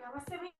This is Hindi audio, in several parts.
Ela também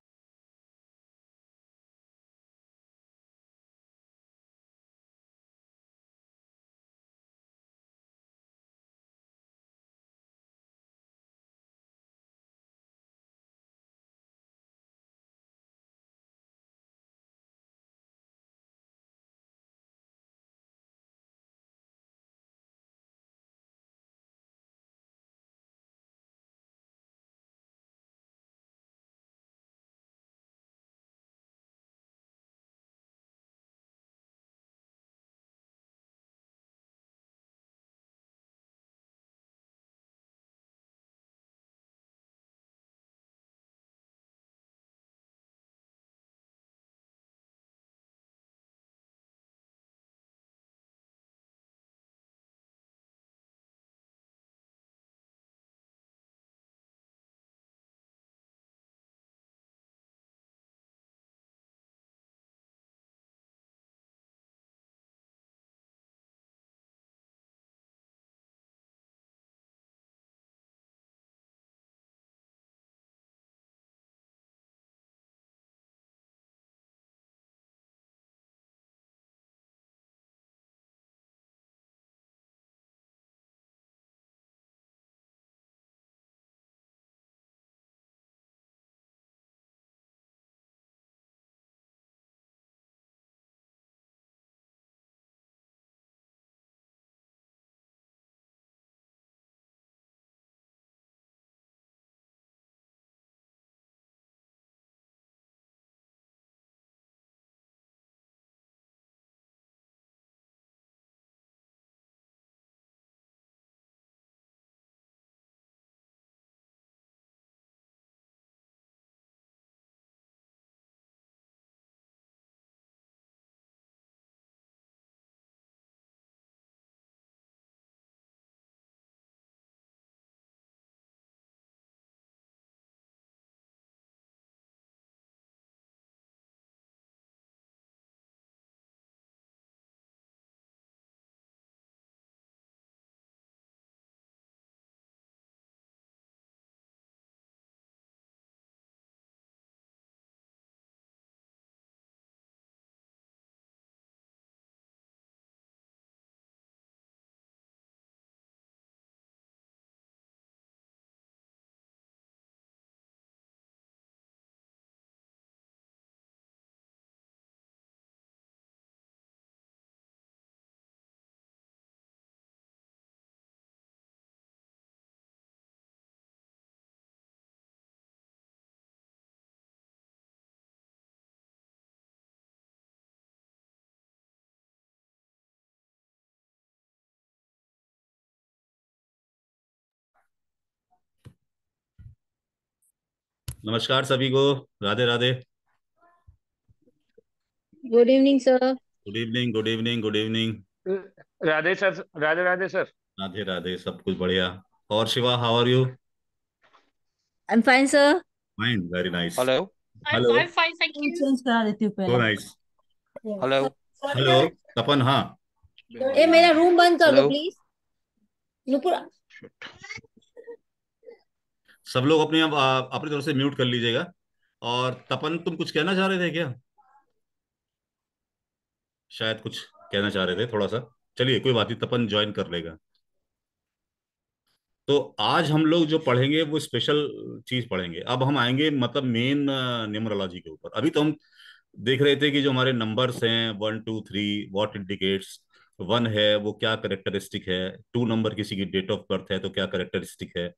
नमस्कार सभी को Radhe Radhe good evening sir good evening good evening good evening Radhe sir Radhe Radhe sir Radhe Radhe सब कुछ बढ़िया और Shiva how are you I am fine sir fine very nice hello hello I am fine thank you change करा देती हूं पहले नाइस हेलो हेलो तपन हां ए मेरा रूम बंद कर दो प्लीज नुपुर सब लोग अपने आप अपनी तरफ से म्यूट कर लीजिएगा और तपन तुम कुछ कहना चाह रहे थे क्या शायद कुछ कहना चाह रहे थे थोड़ा सा चलिए कोई बात नहीं तपन ज्वाइन कर लेगा तो आज हम लोग जो पढ़ेंगे वो स्पेशल चीज पढ़ेंगे अब हम आएंगे मतलब मेन न्यूमरोलॉजी के ऊपर अभी तो हम देख रहे थे कि जो हमारे नंबर्स हैं one two three what indicates one है वो क्या करेक्टरिस्टिक है टू नंबर किसी की डेट ऑफ बर्थ है तो क्या करेक्टरिस्टिक है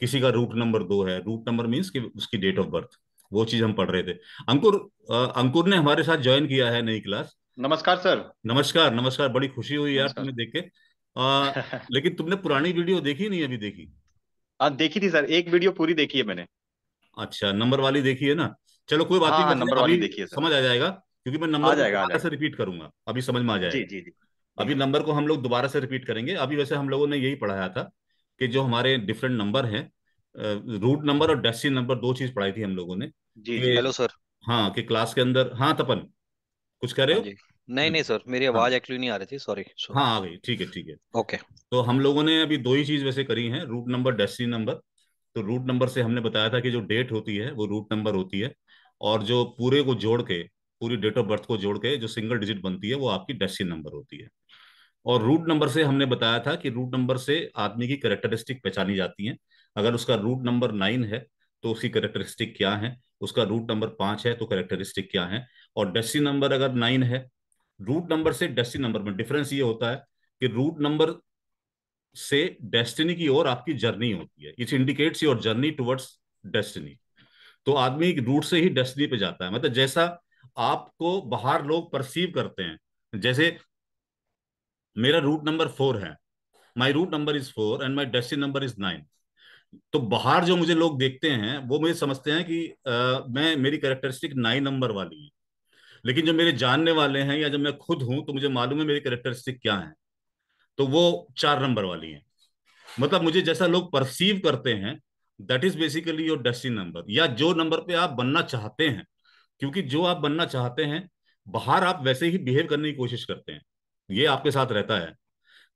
किसी का रूट नंबर दो है रूट नंबर मीन्स कि उसकी डेट ऑफ बर्थ वो चीज हम पढ़ रहे थे अंकुर अंकुर ने हमारे साथ ज्वाइन किया है नई क्लास नमस्कार सर नमस्कार नमस्कार बड़ी खुशी हुई यार तुमने देख के लेकिन तुमने पुरानी वीडियो देखी नहीं अभी देखी आ, हाँ, देखी थी सर एक वीडियो पूरी देखी है मैंने अच्छा नंबर वाली देखी है ना चलो कोई बात नहीं नंबर हाँ, हाँ, वाली देखिए समझ आ जाएगा क्योंकि मैं नंबर दोबारा से रिपीट करूंगा अभी समझ में आ जाएगा जी जी जी अभी नंबर को हम लोग दोबारा से रिपीट करेंगे अभी वैसे हम लोगों ने यही पढ़ाया था कि जो हमारे डिफरेंट नंबर हैं रूट नंबर और डेस्टिन नंबर दो चीज पढ़ाई थी हम लोगों ने जी हेलो सर हाँ कि क्लास के अंदर हाँ तपन कुछ कर रहे हो हाँ नहीं नहीं सर मेरी आवाज हाँ, एक्चुअली नहीं आ रही थी सॉरी हाँ आ गई ठीक है ठीक है ओके तो हम लोगों ने अभी दो ही चीज वैसे करी है रूट नंबर डेस्टिन नंबर तो रूट नंबर से हमने बताया था कि जो डेट होती है वो रूट नंबर होती है और जो पूरे को जोड़ के पूरी डेट ऑफ बर्थ को जोड़ के जो सिंगल डिजिट बनती है वो आपकी डेस्टिन नंबर होती है और रूट नंबर से हमने बताया था कि रूट नंबर से आदमी की करेक्टरिस्टिक पहचानी जाती है अगर उसका रूट नंबर नाइन है तो उसकी करेक्टरिस्टिक क्या है उसका रूट नंबर पांच है तो करेक्टरिस्टिक क्या है और डेस्टी नंबर अगर नाइन है रूट नंबर से डेस्टी नंबर में डिफरेंस ये होता है कि रूट नंबर से डेस्टिनी की ओर आपकी जर्नी होती है it's indicates your journey towards destiny तो आदमी रूट से ही डेस्टिनी पे जाता है मतलब जैसा आपको बाहर लोग परसीव करते हैं जैसे मेरा रूट नंबर फोर है my root number is four and my destiny number is nine तो बाहर जो मुझे लोग देखते हैं वो मुझे समझते हैं कि आ, मैं मेरी कैरेक्टरिस्टिक नाइन नंबर वाली है लेकिन जो मेरे जानने वाले हैं या जब मैं खुद हूं तो मुझे मालूम है मेरी कैरेक्टरिस्टिक क्या है तो वो चार नंबर वाली है मतलब मुझे जैसा लोग परसीव करते हैं that is basically your destiny number या जो नंबर पे आप बनना चाहते हैं क्योंकि जो आप बनना चाहते हैं बाहर आप वैसे ही बिहेव करने की कोशिश करते हैं ये आपके साथ रहता है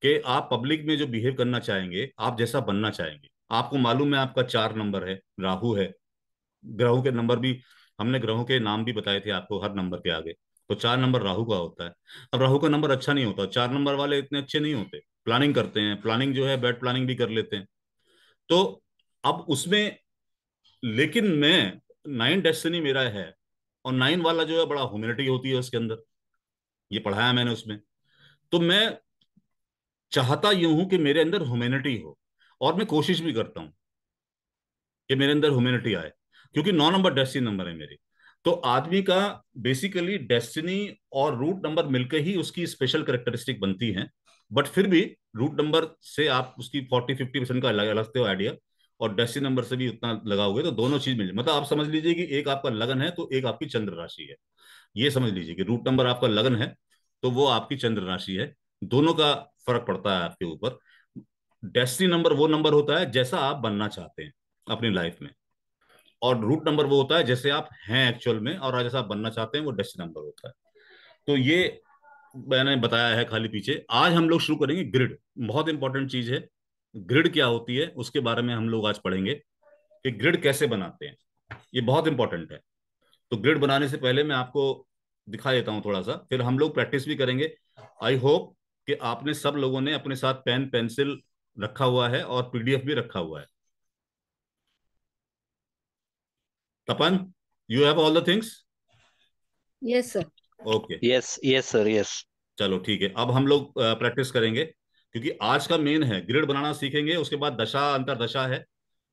कि आप पब्लिक में जो बिहेव करना चाहेंगे आप जैसा बनना चाहेंगे आपको मालूम है आपका चार नंबर है राहु है ग्रहों के नंबर भी हमने ग्रहों के नाम भी बताए थे आपको हर नंबर के आगे तो चार नंबर राहु का होता है अब राहु का नंबर अच्छा नहीं होता चार नंबर वाले इतने अच्छे नहीं होते प्लानिंग करते हैं प्लानिंग जो है बैड प्लानिंग भी कर लेते हैं तो अब उसमें लेकिन मैं नाइन डेस्टिनी मेरा है और नाइन वाला जो है बड़ा ह्यूमिनिटी होती है उसके अंदर ये पढ़ाया मैंने उसमें तो मैं चाहता यू हूं कि मेरे अंदर ह्यूमेनिटी हो और मैं कोशिश भी करता हूं कि मेरे अंदर ह्यूमेनिटी आए क्योंकि नौ नंबर डेस्टिनी नंबर है मेरी तो आदमी का बेसिकली डेस्टिनी और रूट नंबर मिलकर ही उसकी स्पेशल करेक्टरिस्टिक बनती है बट फिर भी रूट नंबर से आप उसकी फोर्टी फिफ्टी परसेंट का अलग अलगते हो आइडिया और डेस्टिनी नंबर से भी उतना लगा है तो दोनों चीज मिल मतलब आप समझ लीजिए कि एक आपका लगन है तो एक आपकी चंद्र राशि है ये समझ लीजिए कि रूट नंबर आपका लगन है तो वो आपकी चंद्र राशि है दोनों का फर्क पड़ता है आपके ऊपर डेस्टिनी नंबर वो नंबर होता है जैसा आप बनना चाहते हैं अपनी लाइफ में और रूट नंबर वो होता है जैसे आप हैं एक्चुअल में और जैसा आप बनना चाहते हैं वो डेस्टिनी नंबर होता है तो ये मैंने बताया है खाली पीछे आज हम लोग शुरू करेंगे ग्रिड बहुत इंपॉर्टेंट चीज है ग्रिड क्या होती है उसके बारे में हम लोग आज पढ़ेंगे कि ग्रिड कैसे बनाते हैं ये बहुत इंपॉर्टेंट है तो ग्रिड बनाने से पहले मैं आपको दिखा देता हूँ थोड़ा सा फिर हम लोग प्रैक्टिस भी करेंगे आई होप कि आपने सब लोगों ने अपने साथ पेन पेंसिल रखा हुआ है और पीडीएफ भी रखा हुआ है Tapan you have all the things yes sir okay yes yes sir yes चलो ठीक है अब हम लोग प्रैक्टिस करेंगे क्योंकि आज का मेन है ग्रिड बनाना सीखेंगे उसके बाद दशा अंतरदशा है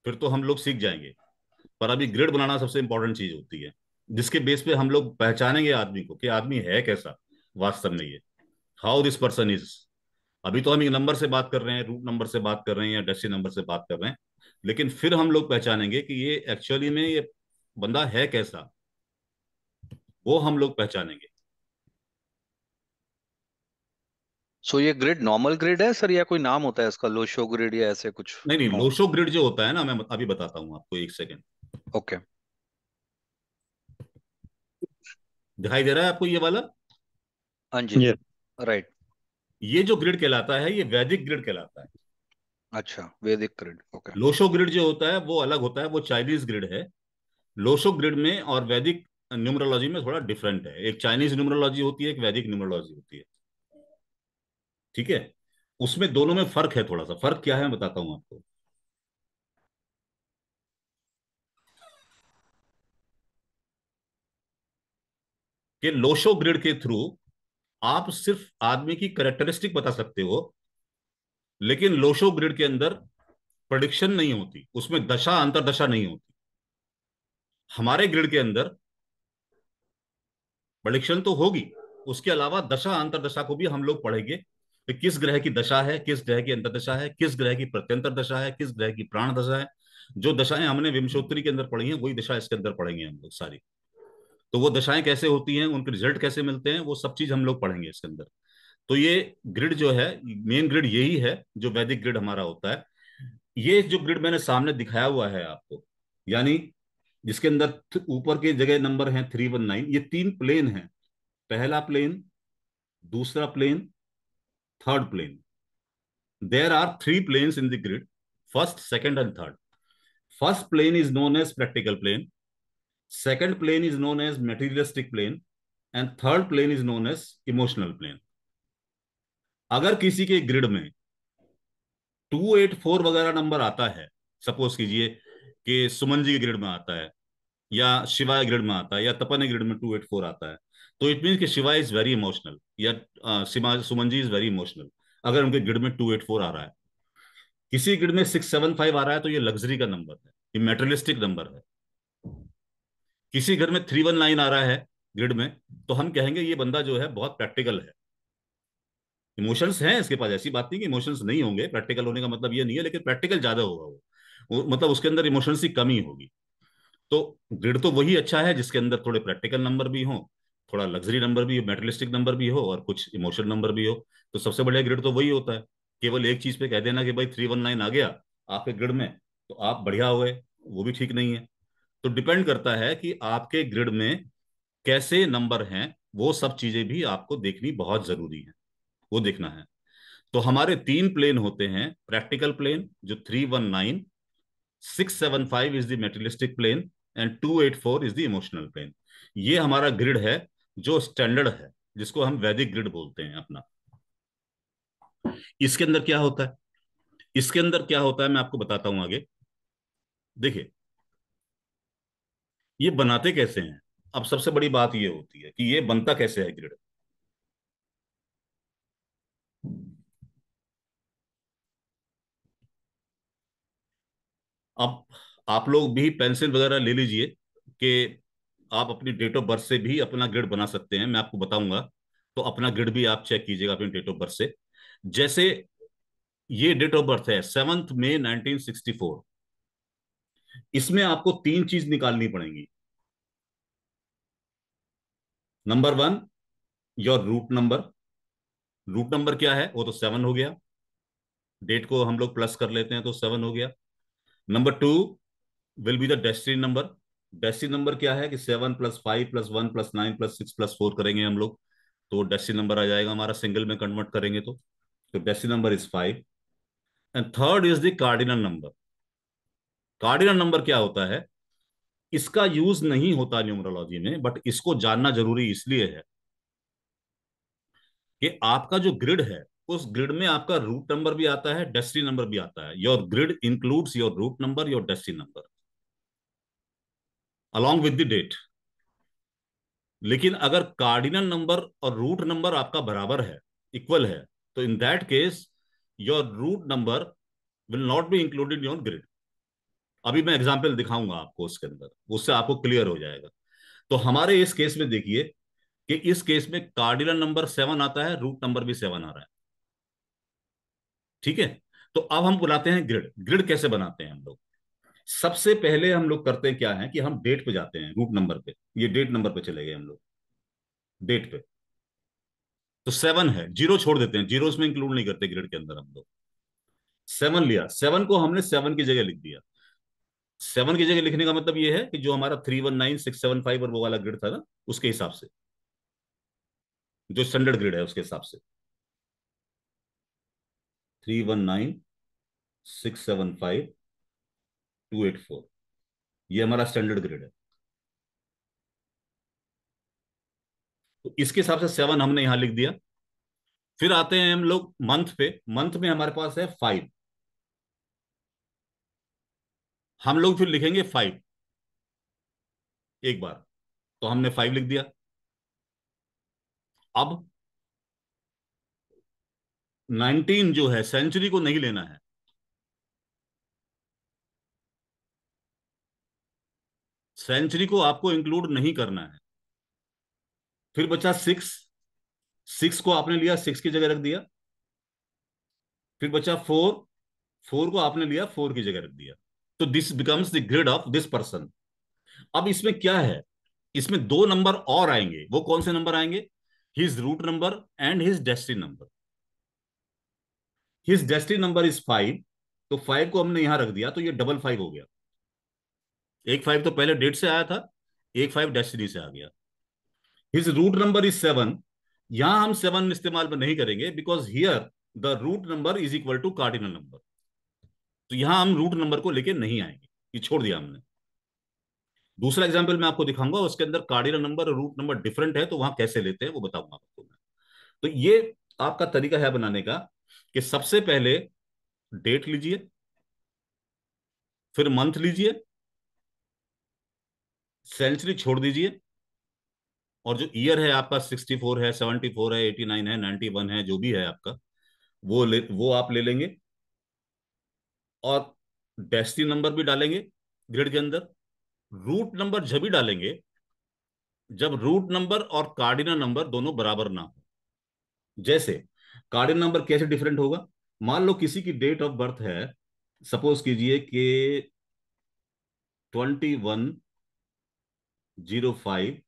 फिर तो हम लोग सीख जाएंगे पर अभी ग्रिड बनाना सबसे इंपॉर्टेंट चीज होती है जिसके बेस पे हम लोग पहचानेंगे आदमी को कि आदमी है कैसा वास्तव में ये हाउ दिस पर्सन इज अभी तो हम एक नंबर से बात कर रहे हैं रूट नंबर से बात कर रहे हैं या डेस्टी नंबर से बात कर रहे हैं लेकिन फिर हम लोग पहचानेंगे कि ये एक्चुअली में ये बंदा है कैसा वो हम लोग पहचानेंगे सो so, ये ग्रिड नॉर्मल ग्रिड है सर या कोई नाम होता है इसका लोशो ग्रिड या ऐसे कुछ नहीं नहीं लोशो ग्रिड जो होता है ना मैं अभी बताता हूँ आपको एक सेकेंड ओके okay. दिखाई दे रहा है आपको ये वाला हाँ जी राइट ये जो ग्रिड कहलाता है ये वैदिक ग्रिड कहलाता है अच्छा वैदिक ग्रिड ओके लोशो ग्रिड जो होता है वो अलग होता है वो चाइनीज ग्रिड है लोशो ग्रिड में और वैदिक न्यूमरोलॉजी में थोड़ा डिफरेंट है एक चाइनीज न्यूमरोलॉजी होती है एक वैदिक न्यूमरोलॉजी होती है ठीक है उसमें दोनों में फर्क है थोड़ा सा फर्क क्या है मैं बताता हूं आपको कि लोशो ग्रिड के थ्रू आप सिर्फ आदमी की करेक्टरिस्टिक बता सकते हो लेकिन लोशो ग्रिड के अंदर प्रडिक्शन नहीं होती उसमें दशा अंतरदशा नहीं होती हमारे ग्रिड के अंदर प्रडिक्शन तो होगी उसके अलावा दशा अंतरदशा को भी हम लोग पढ़ेंगे कि किस ग्रह की दशा है किस ग्रह की अंतरदशा है किस ग्रह की प्रत्यंतर दशा है किस ग्रह की प्राण दशा है जो दशाएं हमने विमशोत्री के अंदर पढ़ी है वही दशा इसके अंदर पढ़ेंगे हम लोग सारी तो वो दशाएं कैसे होती हैं उनके रिजल्ट कैसे मिलते हैं वो सब चीज हम लोग पढ़ेंगे इसके अंदर तो ये ग्रिड जो है मेन ग्रिड यही है जो वैदिक ग्रिड हमारा होता है ये जो ग्रिड मैंने सामने दिखाया हुआ है आपको यानी जिसके अंदर ऊपर के जगह नंबर है थ्री वन नाइन ये तीन प्लेन है पहला प्लेन दूसरा plane third plane there are three plane in the grid first second and third first plane is known as practical plane second plane is known as materialistic plane and third plane is known as emotional plane अगर किसी के ग्रिड में टू एट फोर वगैरह नंबर आता है सपोज कीजिए कि सुमन जी के ग्रिड में आता है या शिवाय ग्रिड में आता है या तपन के ग्रिड में टू एट फोर आता है तो इट मीन कि शिवा इज वेरी इमोशनल या Suman ji is very emotional अगर उनके ग्रिड में टू एट फोर आ रहा है किसी ग्रिड में सिक्स सेवन फाइव आ रहा है तो ये लग्जरी का नंबर है ये मेटरलिस्टिक नंबर है किसी घर में थ्री वन नाइन आ रहा है ग्रिड में तो हम कहेंगे ये बंदा जो है बहुत प्रैक्टिकल है इमोशंस हैं इसके पास ऐसी बात नहीं कि इमोशंस नहीं होंगे प्रैक्टिकल होने का मतलब ये नहीं है लेकिन प्रैक्टिकल ज्यादा होगा वो मतलब उसके अंदर इमोशंस की कमी होगी तो ग्रिड तो वही अच्छा है जिसके अंदर थोड़े प्रैक्टिकल नंबर भी हो थोड़ा लग्जरी नंबर भी हो मेटलिस्टिक नंबर भी हो और कुछ इमोशनल नंबर भी हो तो सबसे बढ़िया ग्रिड तो वही होता है केवल एक चीज पे कह देना कि भाई थ्री वन नाइन आ गया आपके ग्रिड में तो आप बढ़िया हुए वो भी ठीक नहीं है तो डिपेंड करता है कि आपके ग्रिड में कैसे नंबर हैं वो सब चीजें भी आपको देखनी बहुत जरूरी है वो देखना है तो हमारे तीन प्लेन होते हैं प्रैक्टिकल प्लेन जो three one nine six seven five is the materialistic plane and two eight four is the emotional plane ये हमारा ग्रिड है जो स्टैंडर्ड है जिसको हम वैदिक ग्रिड बोलते हैं अपना इसके अंदर क्या होता है इसके अंदर क्या होता है मैं आपको बताता हूं आगे देखिए ये बनाते कैसे हैं अब सबसे बड़ी बात ये होती है कि ये बनता कैसे है ग्रिड अब आप लोग भी पेंसिल वगैरह ले लीजिए कि आप अपनी डेट ऑफ बर्थ से भी अपना ग्रिड बना सकते हैं मैं आपको बताऊंगा तो अपना ग्रिड भी आप चेक कीजिएगा अपनी डेट ऑफ बर्थ से जैसे ये डेट ऑफ बर्थ है सेवंथ मे 1964 इसमें आपको तीन चीज निकालनी पड़ेगी number one your root number root number क्या है वो तो सेवन हो गया डेट को हम लोग प्लस कर लेते हैं तो सेवन हो गया number two will be the destiny number destiny number क्या है कि seven plus five plus one plus nine plus six plus four करेंगे हम लोग तो डेस्टिनी नंबर आ जाएगा हमारा सिंगल में कन्वर्ट करेंगे तो तो destiny number is five and third is the cardinal number cardinal number क्या होता है इसका यूज नहीं होता न्यूमरोलॉजी में बट इसको जानना जरूरी इसलिए है कि आपका जो ग्रिड है उस ग्रिड में आपका रूट नंबर भी आता है डेस्टिनी नंबर भी आता है your grid includes your root number your destiny number along with the date लेकिन अगर कार्डिनल नंबर और रूट नंबर आपका बराबर है इक्वल है तो in that case your root number will not be included your grid अभी मैं एग्जाम्पल दिखाऊंगा आपको उसके अंदर उससे आपको क्लियर हो जाएगा तो हमारे इस केस में देखिए कि इस केस में कार्डिनल नंबर सेवन आता है रूट नंबर भी सेवन आ रहा है ठीक है तो अब हम बुलाते हैं ग्रिड ग्रिड कैसे बनाते हैं हम लोग सबसे पहले हम लोग करते क्या है कि हम डेट पे जाते हैं रूट नंबर पे ये डेट नंबर पे चले गए हम लोग डेट पे तो सेवन है जीरो छोड़ देते हैं जीरो इंक्लूड नहीं करते ग्रिड के अंदर हम लोग सेवन लिया सेवन को हमने सेवन की जगह लिख दिया सेवन की जगह लिखने का मतलब ये है कि जो हमारा three one nine six seven five और वो वाला ग्रिड था ना उसके हिसाब से जो स्टैंडर्ड ग्रिड है उसके हिसाब से three one nine six seven five two eight four ये हमारा स्टैंडर्ड ग्रिड है तो इसके हिसाब से सेवन हमने यहां लिख दिया फिर आते हैं हम लोग मंथ पे मंथ में हमारे पास है फाइव हम लोग फिर लिखेंगे फाइव एक बार तो हमने फाइव लिख दिया अब नाइनटीन जो है सेंचुरी को नहीं लेना है सेंचुरी को आपको इंक्लूड नहीं करना है फिर बचा सिक्स सिक्स को आपने लिया सिक्स की जगह रख दिया फिर बचा फोर फोर को आपने लिया फोर की जगह रख दिया तो this becomes the grid of this person अब इसमें क्या है इसमें दो नंबर और आएंगे वो कौन से नंबर आएंगे his root number and his destiny number his destiny number is five तो फाइव को हमने यहां रख दिया तो ये डबल फाइव हो गया एक फाइव तो पहले डेट से आया था एक फाइव डेस्टिनी से आ गया his root number is seven यहां हम सेवन इस्तेमाल में नहीं करेंगे because here the root number is equal to cardinal number तो यहां हम रूट नंबर को लेके नहीं आएंगे ये छोड़ दिया हमने दूसरा एग्जाम्पल मैं आपको दिखाऊंगा उसके अंदर कार्डिनल नंबर और रूट नंबर डिफरेंट है तो वहां कैसे लेते हैं वो बताऊंगा आपको मैं तो ये आपका तरीका है बनाने का कि सबसे पहले डेट लीजिए फिर मंथ लीजिए सेंचुरी छोड़ दीजिए और जो ईयर है आपका 64 है 74 है 89 है 91 है जो भी है आपका वो ले वो आप ले लेंगे और डेस्टिनी नंबर भी डालेंगे ग्रिड के अंदर रूट नंबर जब ही डालेंगे जब रूट नंबर और कार्डिनल नंबर दोनों बराबर ना हो जैसे कार्डिनल नंबर कैसे डिफरेंट होगा मान लो किसी की डेट ऑफ बर्थ है सपोज कीजिए कि twenty one zero five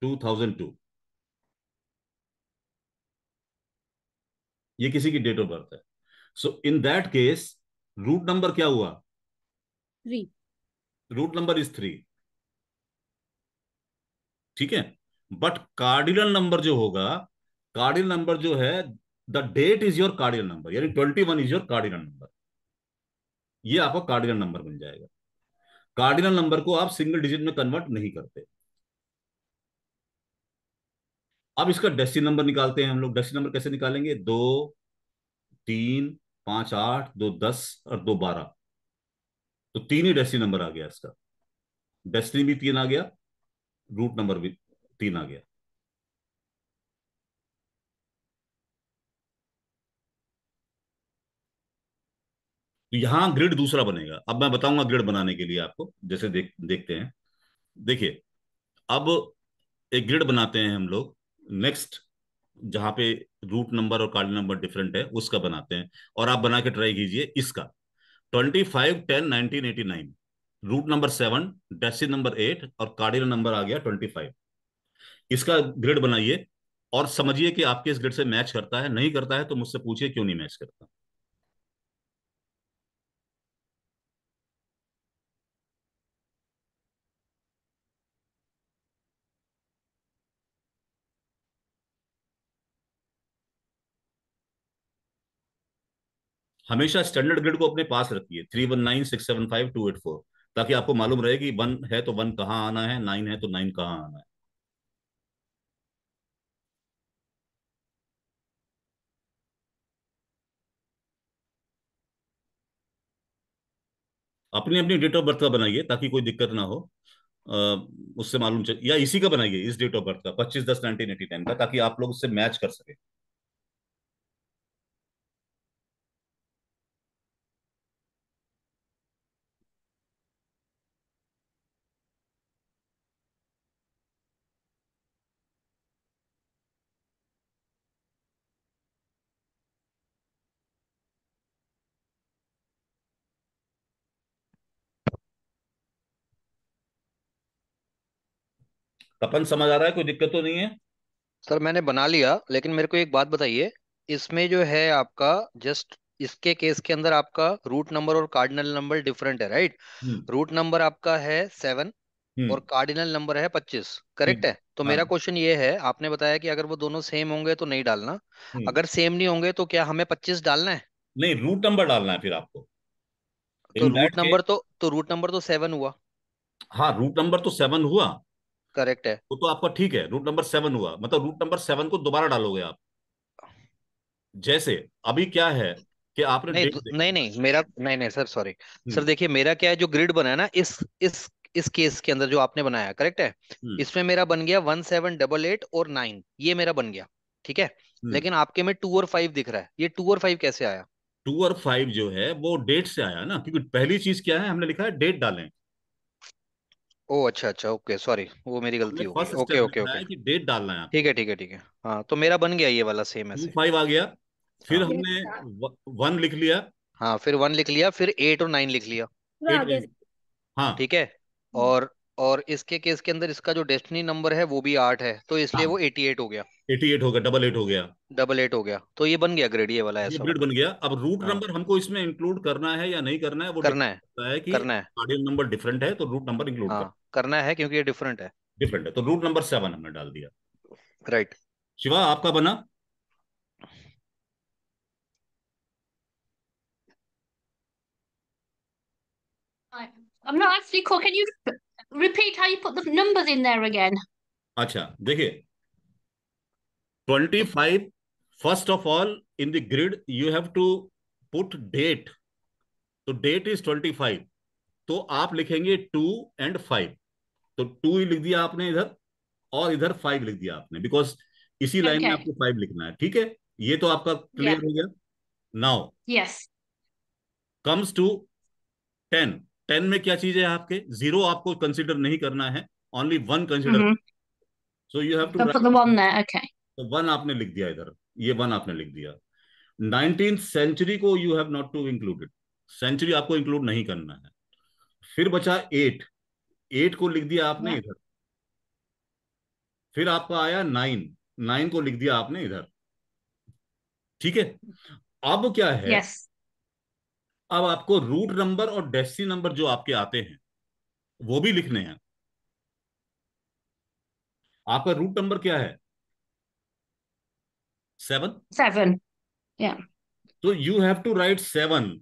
two thousand two ये किसी की डेट ऑफ बर्थ है so in that case root number क्या हुआ three root number is three ठीक है बट कार्डिनल नंबर जो होगा कार्डिनल नंबर जो है the date is your cardinal number यानी twenty one is your cardinal number ये आपको कार्डिनल नंबर बन जाएगा कार्डिनल नंबर को आप सिंगल डिजिट में कन्वर्ट नहीं करते अब इसका डेसी नंबर निकालते हैं हम लोग डेस्टी नंबर कैसे निकालेंगे दो तीन पांच आठ दो दस और दो बारह तो तीन ही डेस्टिनी नंबर आ गया इसका डेस्टिनी भी तीन आ गया रूट नंबर भी तीन आ गया तो यहां ग्रिड दूसरा बनेगा अब मैं बताऊंगा ग्रिड बनाने के लिए आपको जैसे देख देखते हैं देखिए अब एक ग्रिड बनाते हैं हम लोग नेक्स्ट जहां पे रूट नंबर और कार्ड नंबर डिफरेंट है उसका बनाते हैं और आप बना के ट्राई कीजिए इसका twenty five ten nineteen eighty nine root number seven destiny number eight और कार्डिनल नंबर आ गया ट्वेंटी फाइव इसका ग्रिड बनाइए और समझिए कि आपके इस ग्रिड से मैच करता है नहीं करता है तो मुझसे पूछिए क्यों नहीं मैच करता हमेशा स्टैंडर्ड ग्रिड को अपने पास रखिए three one nine six seven five two eight four ताकि आपको मालूम रहे कि वन है तो वन कहाँ आना है नाइन है तो नाइन कहाँ आना है अपनी अपनी डेट ऑफ बर्थ का बनाइए ताकि कोई दिक्कत ना हो उससे मालूम चल या इसी का बनाइए इस डेट ऑफ बर्थ का पच्चीस दस नाइनटीन एटी टाइम का ताकि आप लोग उससे मैच कर सके तपन समझ आ रहा है कोई दिक्कत तो नहीं है सर मैंने बना लिया लेकिन मेरे को एक बात बताइए इसमें जो है आपका जस्ट इसके केस के अंदर आपका रूट नंबर और कार्डिनल नंबर डिफरेंट है राइट हम्म। रूट नंबर आपका है सेवन हम्म। और कार्डिनल नंबर है पच्चीस करेक्ट है हम्म। तो मेरा हाँ। क्वेश्चन ये है आपने बताया कि अगर वो दोनों सेम होंगे तो नहीं डालना अगर सेम नहीं होंगे तो क्या हमें पच्चीस डालना है नहीं रूट नंबर डालना है फिर आपको तो रूट नंबर तो तो रूट नंबर तो सेवन हुआ हाँ रूट नंबर तो सेवन हुआ करेक्ट है वो तो आपका ठीक है रूट नंबर सेवन हुआ मतलब रूट नंबर सेवन को दोबारा डालोगे आप जैसे अभी क्या है कि आपने नहीं देख, नहीं नहीं मेरा नहीं नहीं सर सॉरी सर देखिए मेरा क्या है जो ग्रिड बना है ना इस इस इस केस के अंदर जो आपने बनाया करेक्ट है हम्म। इसमें मेरा बन गया वन सेवन डबल एट और नाइन ये मेरा बन गया ठीक है हम्म। लेकिन आपके में टू और फाइव दिख रहा है ये टू और फाइव कैसे आया टू और फाइव जो है वो डेट से आया ना क्योंकि पहली चीज क्या है हमने लिखा है डेट डालें ओ अच्छा अच्छा ओके सॉरी वो मेरी गलती हो गई ओके स्टेप में ओके बताया ओके कि डेट डालना है ठीक है ठीक है ठीक है हाँ तो मेरा बन गया ये वाला सेम ऐसे फाइव आ गया फिर हाँ हमने वन लिख लिया हाँ फिर वन लिख लिया फिर एट और नाइन लिख लिया एट हाँ ठीक है और और इसके केस के अंदर इसका जो डेस्टिनी नंबर है वो भी आठ है तो इसलिए हाँ वो एटी एट हो गया एटी एट हो गया डबल एट हो गया डबल एट हो गया तो ये बन गया ग्रेड ये वाला ऐसा बन गया अब रूट हाँ नंबर हमको इसमें इंक्लूड करना है या नहीं करना है वो करना है करना है कि करना है नंबर डिफरेंट है तो रूट नंबर इंक्लूड कर हाँ करना है क्योंकि ये डिफरेंट है डिफरेंट है तो रूट नंबर सेवन हमने डाल दिया राइट right. शिवा आपका बना I'm not actually cool. Can you repeat how you put the numbers in there again? अच्छा देखिए 25 first of all in the grid you have to put date तो date is 25 तो आप लिखेंगे 2 and 5 तो टू ही लिख दिया आपने इधर और इधर फाइव लिख दिया आपने बिकॉज इसी लाइन okay. में आपको फाइव लिखना है ठीक है ये तो आपका क्लियर yeah. हो गया now yes comes to ten ten में क्या चीज है आपके जीरो आपको कंसिडर नहीं करना है only one consider so you have to तो वन आपने लिख दिया इधर ये वन आपने लिख दिया नाइनटीन सेंचुरी को you have not to included century आपको इंक्लूड नहीं करना है फिर बचा एट एट को लिख दिया आपने इधर फिर आपका आया नाइन नाइन को लिख दिया आपने इधर ठीक है अब क्या है yes. अब आपको रूट नंबर और डेस्टी नंबर जो आपके आते हैं वो भी लिखने हैं आपका रूट नंबर क्या है सेवन सेवन या तो you have to write seven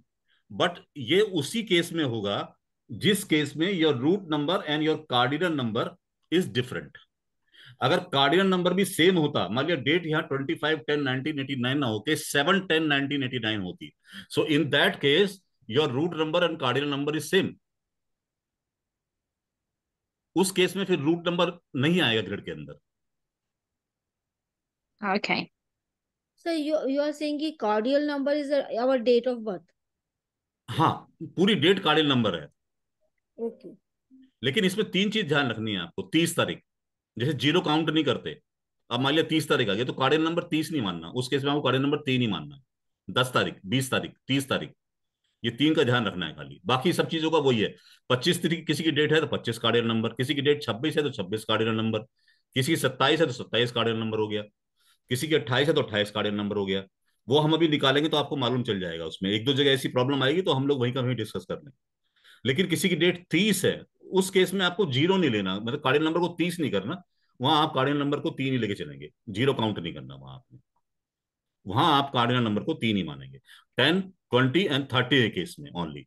but ये उसी केस में होगा जिस केस में your root number and your cardinal number is different अगर कार्डिनल नंबर भी सेम होता मान लिया डेट यहां twenty five ten nineteen eighty nine ना होके seven ten nineteen eighty nine होती so in that case your root number and cardinal number is same उस केस में फिर रूट नंबर नहीं आएगा ग्रिड के अंदर okay sir you you are saying कि cardinal number is our date of birth हाँ पूरी डेट कार्डियल नंबर है लेकिन इसमें तीन चीज ध्यान रखनी है आपको तीस तारीख जैसे जीरो काउंट नहीं करते अब मान लिया तीस तारीख आ गया तो कार्डियन नंबर तीस नहीं मानना उस केस में आपको कार्डियन नंबर तीन ही मानना दस तारीख बीस तारीख तीस तारीख ये तीन का ध्यान रखना है खाली बाकी सब चीजों का वही है पच्चीस तारीख किसी की डेट है तो पच्चीस कार्डियन नंबर किसी की डेट छब्बीस है तो छब्बीस कार्डियन नंबर किसी की सत्ताईस है तो सत्ताईस कार्डियन नंबर हो गया किसी की अट्ठाईस है तो अट्ठाईस कार्डियन नंबर हो गया वो हम अभी निकालेंगे तो आपको मालूम चल जाएगा उसमें एक दो जगह ऐसी प्रॉब्लम आएगी तो हम लोग वहीं का वहीं डिस्कस कर लेंगे लेकिन किसी की डेट तीस है उस केस में आपको जीरो नहीं लेना मतलब कार्डियल नंबर को तीस नहीं करना वहां आप कार्डियल नंबर को तीन ही लेके चलेंगे जीरो काउंट नहीं करना वहां आपने वहां आप कार्डियल नंबर को तीन ही मानेंगे ten twenty and thirty case में only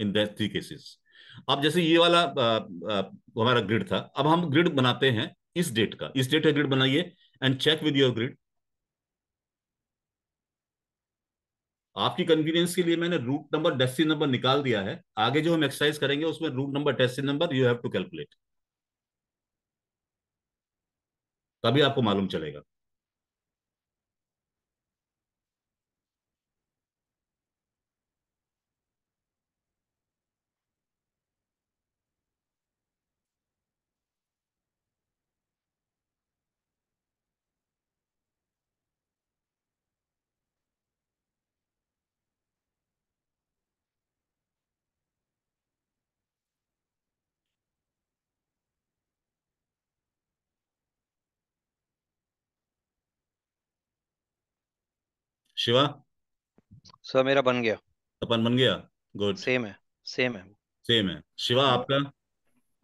in that three cases अब जैसे ये वाला हमारा ग्रिड था अब हम ग्रिड बनाते हैं इस डेट का इस डेट का ग्रिड बनाइए and check with your grid आपकी कन्वीनियंस के लिए मैंने रूट नंबर डेस्टिन नंबर निकाल दिया है आगे जो हम एक्सरसाइज करेंगे उसमें root number destiny number you have to calculate तभी आपको मालूम चलेगा शिवा सर मेरा बन गया अपन बन गया गुड सेम है सेम है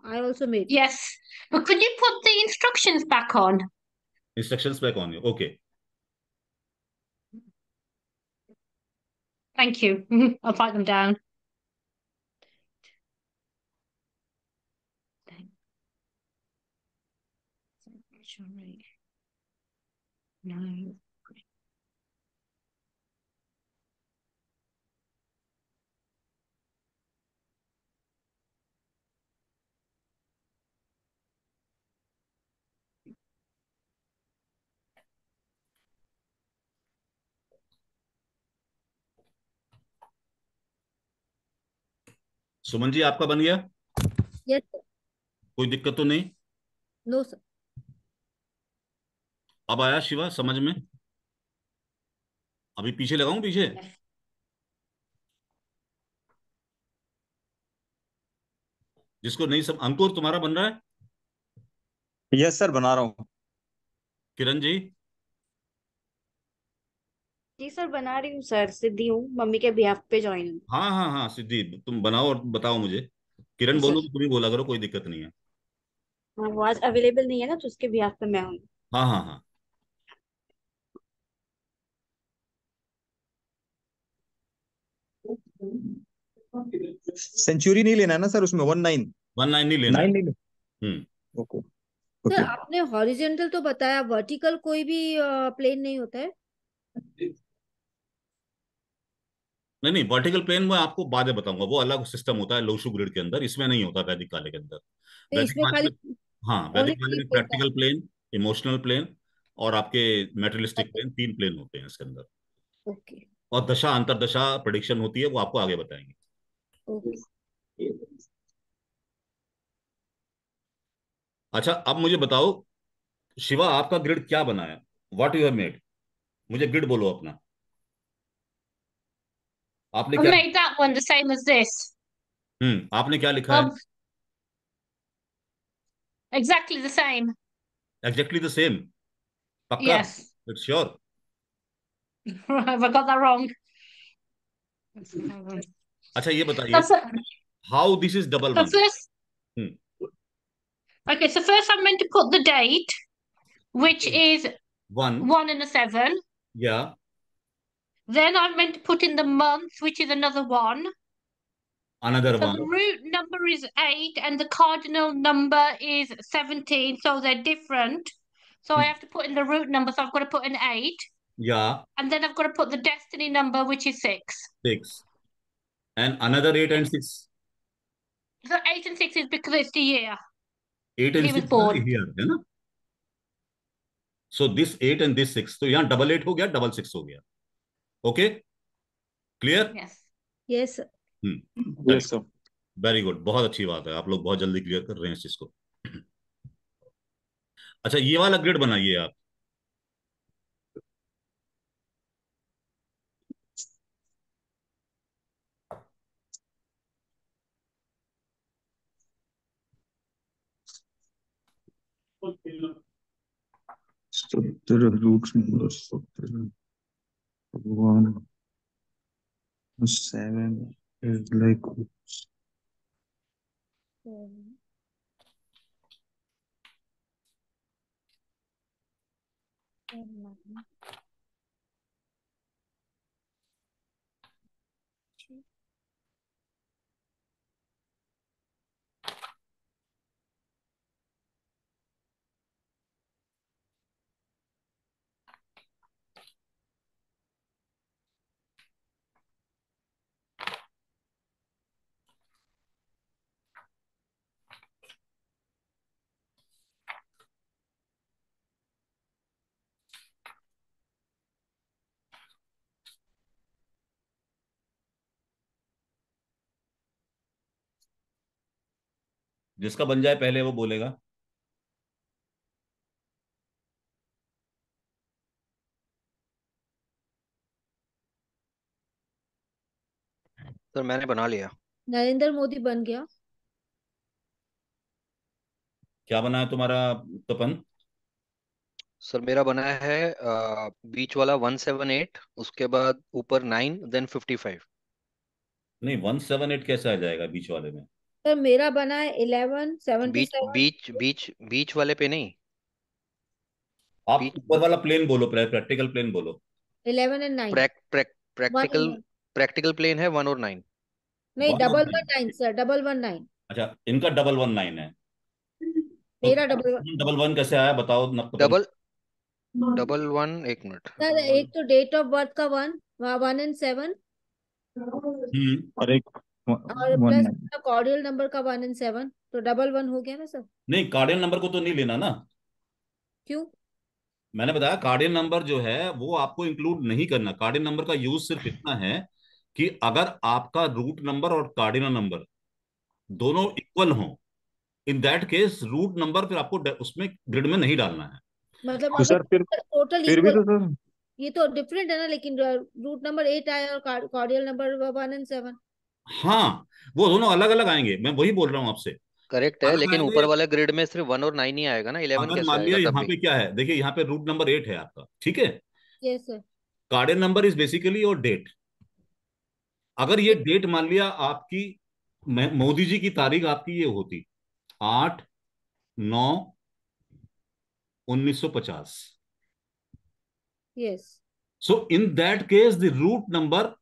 I also made. Yes. But could you put the instructions back on? Instructions back on you. Okay. Thank you. I'll write them down. Nine. Suman ji आपका बन गया यस yes, कोई दिक्कत तो नहीं नो no, सर अब आया शिवा समझ में अभी पीछे लगाऊं पीछे yes. जिसको नहीं सब अंकुर तुम्हारा बन रहा है यस yes, सर बना रहा हूं किरण जी जी सर बना रही हूँ सर सिद्धि हूँ मम्मी के बिहाफ पे ज्वाइन हूँ हाँ हाँ हाँ सिद्धि तुम बनाओ और बताओ मुझे किरण बोलो तुम ही तो बोला करो कोई दिक्कत नहीं है हाँ वो आज अवेलेबल नहीं है ना तो उसके बिहाफ पे मैं हूँ हाँ हाँ हाँ सेंचुरी नहीं लेना है ना सर उसमें वन नाइन वन नाइन नहीं लेना नाइन नहीं लेना हम्म। ओके सर आपने हॉरिजेंटल तो बताया वर्टिकल कोई भी प्लेन नहीं होता है नहीं नहीं वर्टिकल प्लेन में आपको बाद में बताऊंगा वो अलग सिस्टम होता है लोशु ग्रिड के अंदर इसमें नहीं होता वैदिक काले के अंदर तो हाँ वैदिक काले में प्रैक्टिकल प्लेन इमोशनल प्लेन और आपके मेटेरियलिस्टिक प्लेन तीन प्लेन होते हैं इसके अंदर ओके और दशा अंतरदशा प्रडिक्शन होती है वो आपको आगे बताएंगे अच्छा अब मुझे बताओ शिवा आपका ग्रिड क्या बनाया व्हाट यू हैव मेड मुझे ग्रिड बोलो अपना आपने क्या made that one the same as this. हम्म आपने क्या लिखा है? Exactly the same. Exactly exactly the same पक्का Yes. It's sure I got that wrong? अच्छा ये बताइए how this is double one first, Hmm. okay, so first I'm going to put the date, which hmm. is one one and a seven, Yeah. Then I'm meant to put in the month, which is another one. Another so one. The root number is eight and the cardinal number is 17. So they're different. So I hmm. have to put in the root number. So I've got to put in eight. Yeah. And then I've got to put the destiny number, which is six. Six. And another eight and six. So eight and six is because it's the year. Eight and he six was born. Year, है So this eight and this six. So yeah, double eight हो गया, double six हो गया. Okay clear yes yes very good बहुत अच्छी बात है आप लोग बहुत जल्दी क्लियर कर रहे हैं इस चीज को अच्छा ये वाला ग्रिड बनाइए आप roots one seven is like seven. Seven. जिसका बन जाए पहले वो बोलेगा सर मैंने बना लिया नरेंद्र मोदी बन गया क्या बना है तुम्हारा तपन सर मेरा बना है आ, बीच वाला वन सेवन एट उसके बाद ऊपर नाइन देन फिफ्टी फाइव नहीं वन सेवन एट कैसे आ जाएगा बीच वाले में सर तो मेरा बना है इलेवन सेवन बीच सेवन बीच बीच बीच वाले पे नहीं आप बीच- ऊपर वाला प्लेन बोलो प्रैक्टिकल प्लेन बोलो इलेवन एंड नाइन प्रैक, प्रैक, प्रैक्टिकल One- प्रैक्टिकल प्लेन है वन और नाइन नहीं one double one nine sir double one nine अच्छा इनका डबल वन नाइन है तो मेरा डबल वन डबल वन कैसे आया बताओ ना डबल डबल वन एक मिनट सर एक तो डेट ऑफ बर्थ का one one and seven hmm और एक और नंबर तो का वन एंड सेवन तो डबल वन हो गया ना सर नहीं कार्डियल नंबर को तो नहीं लेना ना क्यों मैंने बताया कार्डियल नंबर जो है वो आपको इंक्लूड नहीं करना कार्डियल नंबर का यूज सिर्फ इतना है कि अगर आपका रूट नंबर और कार्डिनल नंबर दोनों इक्वल हो in that case root number फिर आपको उसमें ग्रिड में नहीं डालना है मतलब तो सर फिर टोटल फिर भी तो सर ये तो डिफरेंट है ना लेकिन रूट नंबर एट आया और cardinal number one and seven हाँ वो दोनों अलग अलग आएंगे मैं वही बोल रहा हूँ आपसे करेक्ट है लेकिन ऊपर वाले ग्रेड में सिर्फ वन और नाइन ही आएगा ना इलेवन मान लिया यहाँ पे क्या है देखिए यहाँ पे रूट नंबर एट है आपका ठीक है कार्डन नंबर इज बेसिकली और डेट अगर ये डेट मान लिया आपकी मोदी जी की तारीख आपकी ये होती आठ नौ उन्नीस सौ पचास yes so in that case the root number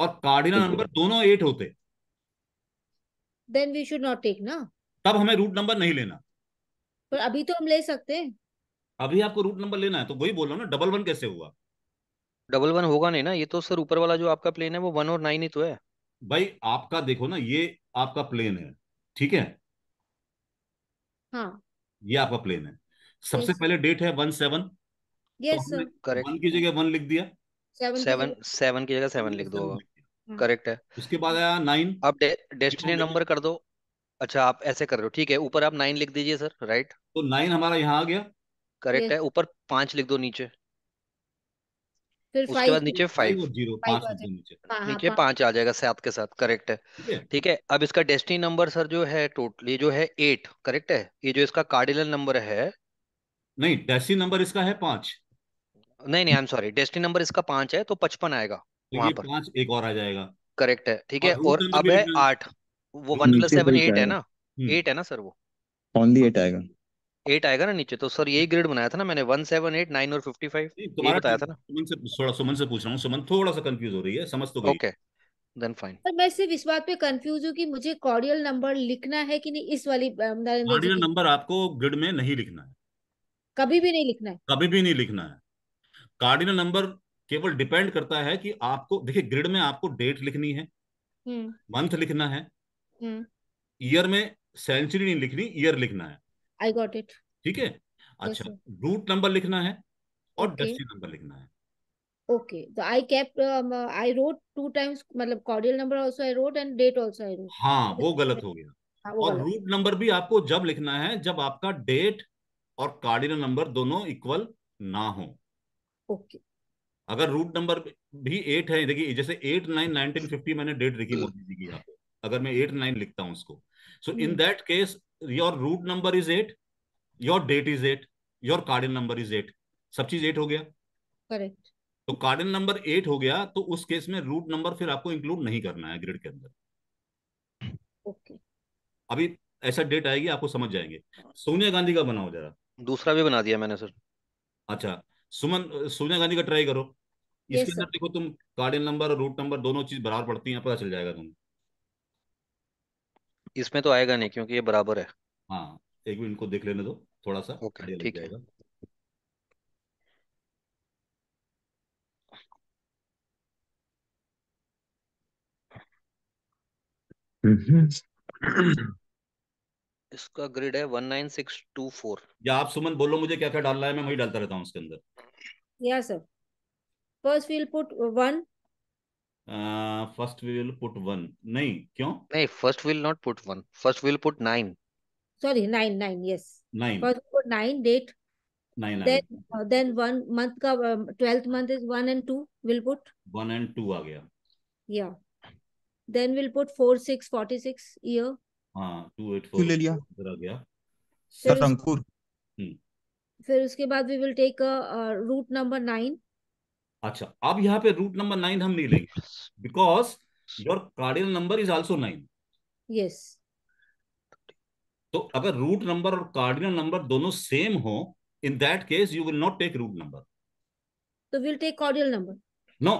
और कार्डिनल नंबर दोनों एट होते then we should not take ना तब हमें रूट नंबर नहीं लेना पर अभी तो हम ले सकते हैं अभी आपको रूट नंबर लेना है तो वही बोल रहा हूँ ना डबल वन कैसे हुआ डबल वन होगा नहीं ना ये तो सर ऊपर वाला जो आपका प्लेन है वो वन और नाइन ही तो है भाई आपका देखो ना ये आपका प्लेन है ठीक है हाँ ये आपका प्लेन है सबसे yes. पहले डेट है वन सेवन तो करेक्ट वन की जगह वन लिख दिया सेवन सेवन की जगह सेवन लिख दो करेक्ट हाँ। है उसके बाद आया नाइन आप डेस्टिनी नंबर कर दो अच्छा आप ऐसे कर रहे हो ठीक है ऊपर आप नाइन लिख दीजिए सर राइट तो नाइन हमारा यहाँ आ गया करेक्ट है ऊपर पांच लिख दो नीचे उसके बाद नीचे फाइव नीचे हाँ, हाँ, पांच आ जाएगा सात के साथ करेक्ट है ठीक है अब इसका डेस्टिनी नंबर सर जो है टोटली जो है एट करेक्ट है ये जो इसका कार्डिनल नंबर है नहीं डेस्टिनी नंबर इसका है पांच नहीं नहीं I am sorry destiny number इसका पांच है तो पचपन आएगा वहां पर पांच एक और आ जाएगा करेक्ट है ठीक है और अब है आठ वो वन प्लस सेवन एट है ना एट है ना सर वो ओनली एट आएगा एट आएगा ना नीचे तो सर यही ग्रेड बनाया था ना मैंने वन सेवन एट नाइन और फिफ्टी फाइव ये बताया तो था ना सुमन से थोड़ा सुमन से पूछ रहा हूँ सुमन थोड़ा सा कंफ्यूज हो रही है समझ तो ओके देन फाइन पर मैं सिर्फ इस बात पे कंफ्यूज हूँ कि मुझे कॉर्डियल नंबर लिखना है कि नहीं इस वाली कॉर्डियल नंबर आपको ग्रिड में नहीं लिखना है कभी भी नहीं लिखना है कभी भी नहीं लिखना है कार्डिनल नंबर केवल डिपेंड करता है कि आपको देखिए ग्रिड में आपको डेट लिखनी है मंथ हम्म। लिखना है ईयर हम्म। में सेंचुरी नहीं लिखनी ईयर लिखना है आई गॉट इट ठीक है अच्छा रूट नंबर लिखना है और डेस्टिनी नंबर लिखना है ओके तो I kept I wrote two times मतलब cardinal number also I wrote and date also I wrote हाँ वो गलत हो गया हाँ, और रूट नंबर भी आपको जब लिखना है जब आपका डेट और कार्डिनल नंबर दोनों इक्वल ना हो ओके अगर रूट नंबर भी एट है देखिए जैसे एट नाइन नाइनटीन फिफ्टी मैंने डेट देखी मोदी जी की यहाँ पे अगर मैं एट नाइन लिखता हूँ उसको so in that case your root number is eight your date is eight your cardinal number is eight सब चीज एट हो गया करेक्ट तो कार्डियल नंबर एट हो गया तो उस केस में रूट नंबर फिर आपको इंक्लूड नहीं करना है ग्रिड के अंदर ओके okay. अभी ऐसा डेट आएगी आपको समझ जाएंगे हाँ। सोनिया गांधी का बनाओ जरा दूसरा भी बना दिया मैंने सर अच्छा सुमन सोनिया गांधी का ट्राई करो इसके अंदर देखो तुम कार्डियन नंबर और रूट नंबर दोनों चीज बराबर पड़ती है पता चल जाएगा तुम इसमें तो आएगा नहीं क्योंकि ये बराबर है हाँ एक मिनट इनको देख लेने दो थोड़ा सा ओके ठीक है हम्म इसका ग्रिड है 19624 या आप सुमन बोलो मुझे क्या क्या डालना है मैं वही डालता रहता हूँ उसके अंदर या sir first we will put 1 first we will put 1 नहीं क्यों नहीं first we will not put 1 first we will put 9 sorry 9 9 yes 9 first put 9 date 9 then then uh, then one month का uh, um, 12th month is 1 and 2 we'll put 1 and 2 आ गया yeah then we'll put 4 6 46 year हाँ टू एट फोर ले लिया इधर आ गया सर अंकुर हम्म। फिर उसके बाद we will take root number nine अच्छा अब यहाँ पे रूट नंबर नाइन हम नहीं लेंगे because your cardinal number is also nine yes तो अगर रूट नंबर और कार्डिनल नंबर दोनों सेम हो in that case you will not take root number तो will take cardinal number no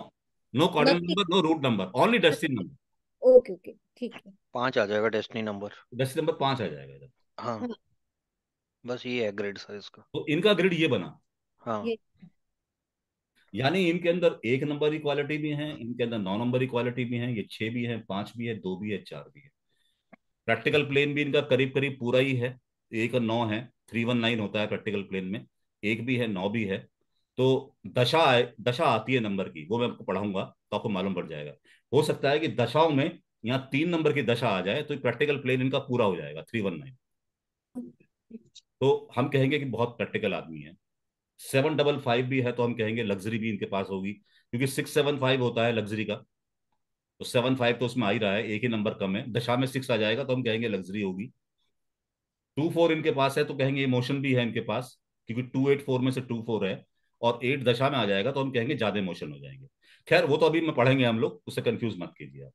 no cardinal number no root number only destiny number okay okay ठीक है पांच आ जाएगा डेस्टिनी नंबर डेस्टिनी नंबर पांच आ जाएगा इधर हाँ, हाँ। बस ये है ग्रिड सर इसका तो इनका ग्रिड ये बना हाँ यानी इनके अंदर एक नंबर की क्वालिटी भी है इनके अंदर नौ नंबर की क्वालिटी भी है ये छह भी है पांच भी है दो भी है चार भी है प्रैक्टिकल प्लेन भी इनका करीब करीब पूरा ही है एक और नौ है थ्री वन नाइन होता है प्रैक्टिकल प्लेन में एक भी है नौ भी है तो दशा आए दशा आती है नंबर की वो मैं आपको पढ़ाऊंगा तो आपको मालूम पड़ जाएगा हो सकता है कि दशाओं में यहाँ तीन नंबर की दशा आ जाए तो प्रैक्टिकल प्लेन इनका पूरा हो जाएगा थ्री वन नाइन तो हम कहेंगे कि बहुत प्रैक्टिकल आदमी है सेवन डबल फाइव भी है तो हम कहेंगे लग्जरी भी इनके पास होगी क्योंकि सिक्स सेवन फाइव होता है लग्जरी का तो सेवन फाइव तो उसमें आ ही रहा है एक ही नंबर कम है दशा में सिक्स आ जाएगा तो हम कहेंगे लग्जरी होगी टू फोर इनके पास है तो कहेंगे इमोशन भी है इनके पास क्योंकि टू एट फोर में से टू फोर है और एट दशा में आ जाएगा तो हम कहेंगे ज्यादा इमोशन हो जाएंगे खैर वो तो अभी पढ़ेंगे हम लोग उससे कंफ्यूज मत कीजिए आप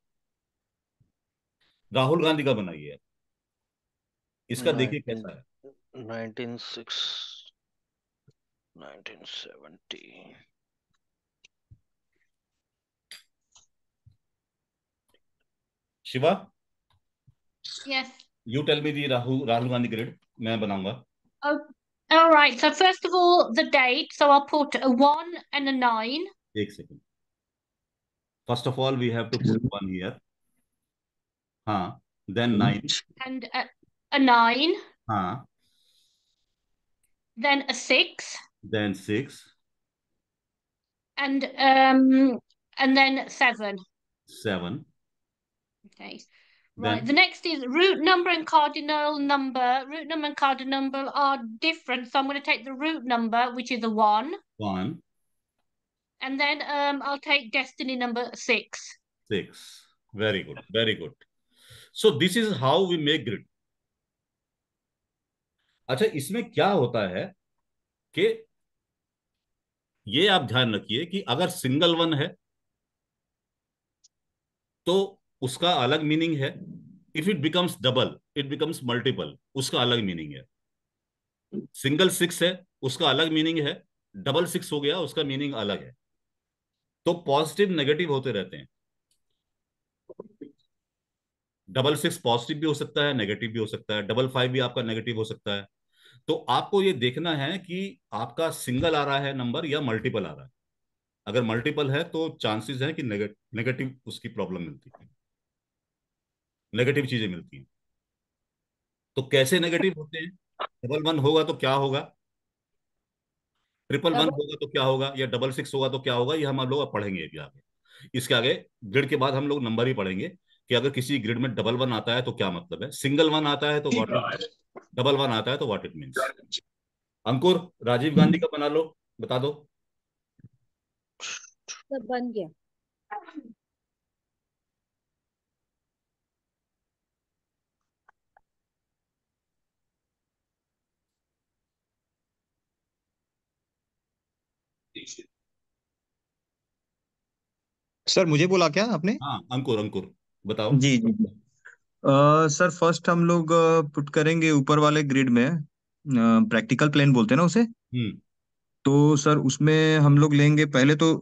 राहुल गांधी का बनाई है इसका देखिए कैसा है 1906 Shiva yes you tell me the Rahul Rahul Gandhi grid मैं बनाऊंगा all right so first of all the date so i'll put a one and a nine. One second first of all we have to put one here Huh. Then hmm. nine. And a, a nine. Huh. Then a six. Then six. And um and then seven. Seven. Okay. Right. Then, the next is root number and cardinal number. Root number and cardinal number are different. So I'm going to take the root number, which is a one. One. And then um, I'll take destiny number six. Six. Very good. Very good. So this is how we make grid अच्छा इसमें क्या होता है कि ये आप ध्यान रखिए कि अगर सिंगल वन है तो उसका अलग मीनिंग है if it becomes double it becomes multiple उसका अलग मीनिंग है सिंगल सिक्स है उसका अलग मीनिंग है डबल सिक्स हो गया उसका मीनिंग अलग है तो पॉजिटिव नेगेटिव होते रहते हैं डबल सिक्स पॉजिटिव भी हो सकता है नेगेटिव भी हो सकता है डबल फाइव भी आपका नेगेटिव हो सकता है तो आपको ये देखना है कि आपका सिंगल आ रहा है नंबर या मल्टीपल आ रहा है अगर मल्टीपल है तो चांसेस है कि नेगेटिव उसकी प्रॉब्लम मिलती है नेगेटिव चीजें मिलती हैं तो कैसे नेगेटिव होते हैं डबल वन होगा तो क्या होगा ट्रिपल वन होगा तो क्या होगा या डबल सिक्स होगा तो क्या होगा ये हम लोग पढ़ेंगे अभी आगे इसके आगे ग्रिड के बाद हम लोग नंबर ही पढ़ेंगे कि अगर किसी ग्रिड में डबल वन आता है तो क्या मतलब है सिंगल वन आता है तो मीन डबल वन आता है तो what it mean Ankur Rajiv Gandhi का बना लो बता दो सब बन गया सर मुझे बोला क्या आपने हाँ अंकुर अंकुर बताओ जी जी सर फर्स्ट हम लोग पुट करेंगे ऊपर वाले ग्रिड में प्रैक्टिकल प्लेन बोलते हैं ना उसे हम्म। तो सर उसमें हम लोग लेंगे पहले तो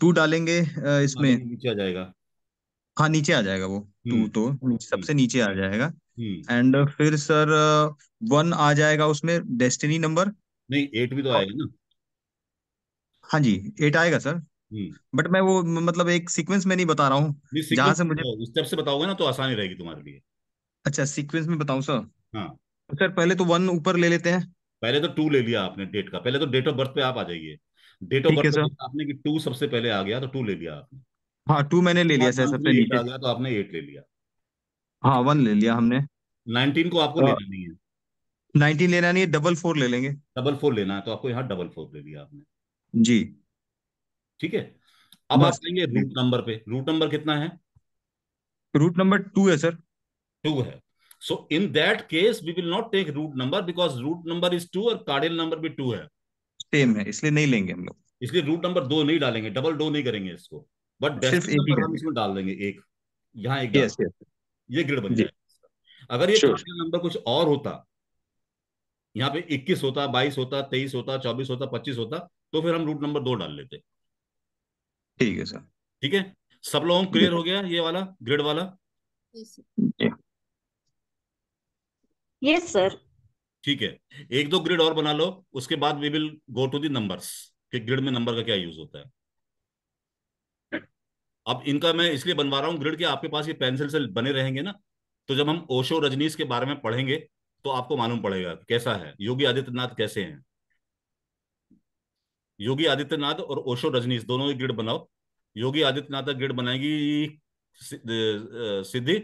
टू डालेंगे हाँ इसमें नीचे आ जाएगा हाँ नीचे आ जाएगा वो टू हम्म। तो हम्म। सबसे नीचे आ जाएगा एंड फिर सर वन आ जाएगा उसमें डेस्टिनी नंबर नहीं एट भी तो आएगा ना हाँ जी एट आएगा सर हम्म। बट मैं वो मतलब एक सीक्वेंस में नहीं बता रहा हूँ जहां से मुझे स्टेप से बताओगे ना तो आसानी रहेगी तुम्हारे लिए अच्छा सीक्वेंस में बताऊं सर हाँ सर तो पहले तो वन ऊपर ले लेते हैं पहले तो टू ले लिया आपने डेट का पहले तो डेट ऑफ बर्थ पे आप आ जाइए डेट ऑफ बर्थ आपने की टू सबसे पहले आ गया तो टू ले लिया आपने हाँ टू मैंने ले लिया सर सबसे नीचे आ गया तो आपने एट ले लिया हाँ वन ले लिया हमने नाइनटीन को आपको तो लेना नहीं है नाइनटीन लेना नहीं है डबल फोर ले लेंगे डबल फोर लेना है तो आपको यहाँ डबल फोर ले लिया आपने जी ठीक है अब आप कहेंगे रूट नंबर पे रूट नंबर कितना है रूट नंबर टू है सर टू है so in that case we will not take root number because root number is two और कार्डियल नंबर भी टू है सेम है इसलिए नहीं लेंगे हम लोग इसलिए रूट नंबर दो नहीं डालेंगे डबल डो नहीं करेंगे इसको बट बेस्ट इसमें डाल देंगे एक यहाँ एक yes, yes. ये ग्रिड बन जाए अगर ये sure. नंबर कुछ और होता यहाँ पे 21 होता 22 होता 23 होता 24 होता 25 होता तो फिर हम रूट नंबर दो डाल लेते ठीक है सर ठीक है सब लोगों को क्लियर हो गया ये वाला ग्रिड वाला यस सर ठीक है एक दो ग्रिड और बना लो उसके बाद we will go to the numbers कि ग्रिड में नंबर का क्या यूज होता है अब इनका मैं इसलिए बनवा रहा हूँ ग्रिड के आपके पास ये पेंसिल से बने रहेंगे ना तो जब हम ओशो रजनीश के बारे में पढ़ेंगे तो आपको मालूम पड़ेगा कैसा है योगी आदित्यनाथ कैसे हैं योगी आदित्यनाथ और ओशो रजनीश दोनों की ग्रिड बनाओ योगी आदित्यनाथ का ग्रिड बनाएगी सिद्धि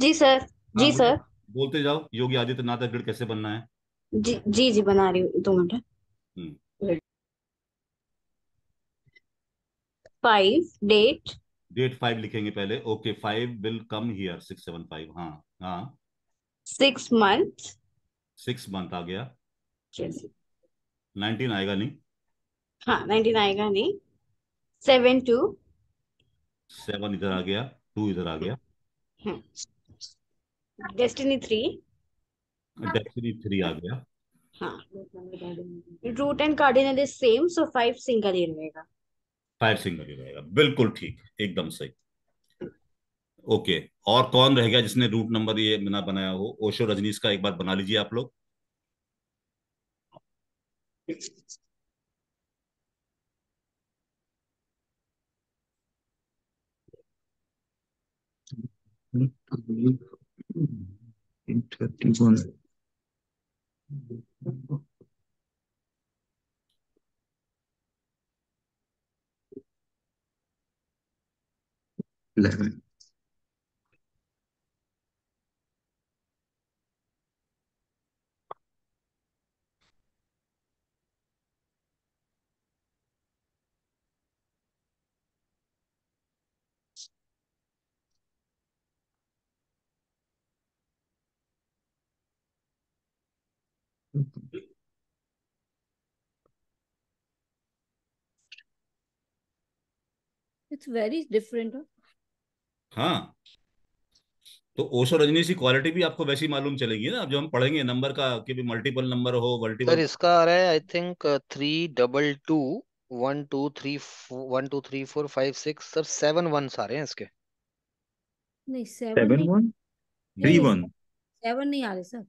जी सर जी हाँ, सर बोलते जाओ योगी आदित्यनाथ का ग्रिड कैसे बनना है जी जी जी बना रही हूँ दो minute five date date five लिखेंगे पहले okay five will come here six seven five हाँ हाँ सिक्स मंथ सिक्स मंथ आ गया नाइनटीन आएगा नहीं हाँ नाइनटीन आएगा नहीं सेवन टू सेवन इधर आ गया टू इधर आ गया हाँ। डेस्टिनी थ्री डेस्टिनी थ्री आ गया हाँ root and cardinal is same so five single ही रहेगा फाइव सिंगल ही रहेगा बिल्कुल ठीक एकदम सही ओके okay. और कौन रहेगा जिसने रूट नंबर ये बिना बनाया हो ओशो रजनीश का एक बार बना लीजिए आप लोग Eleven. इट्स वेरी डिफरेंट हाँ तो ओशो रजनी सी क्वालिटी भी आपको वैसी मालूम चलेगी ना अब जो हम पढ़ेंगे नंबर का कि भी मल्टीपल नंबर हो मल्टीपल सर इसका आ रहा है I think three double two one two three one two three four five six sir seven one आ रहे हैं इसके नहीं seven one three one seven नहीं आ रहे sir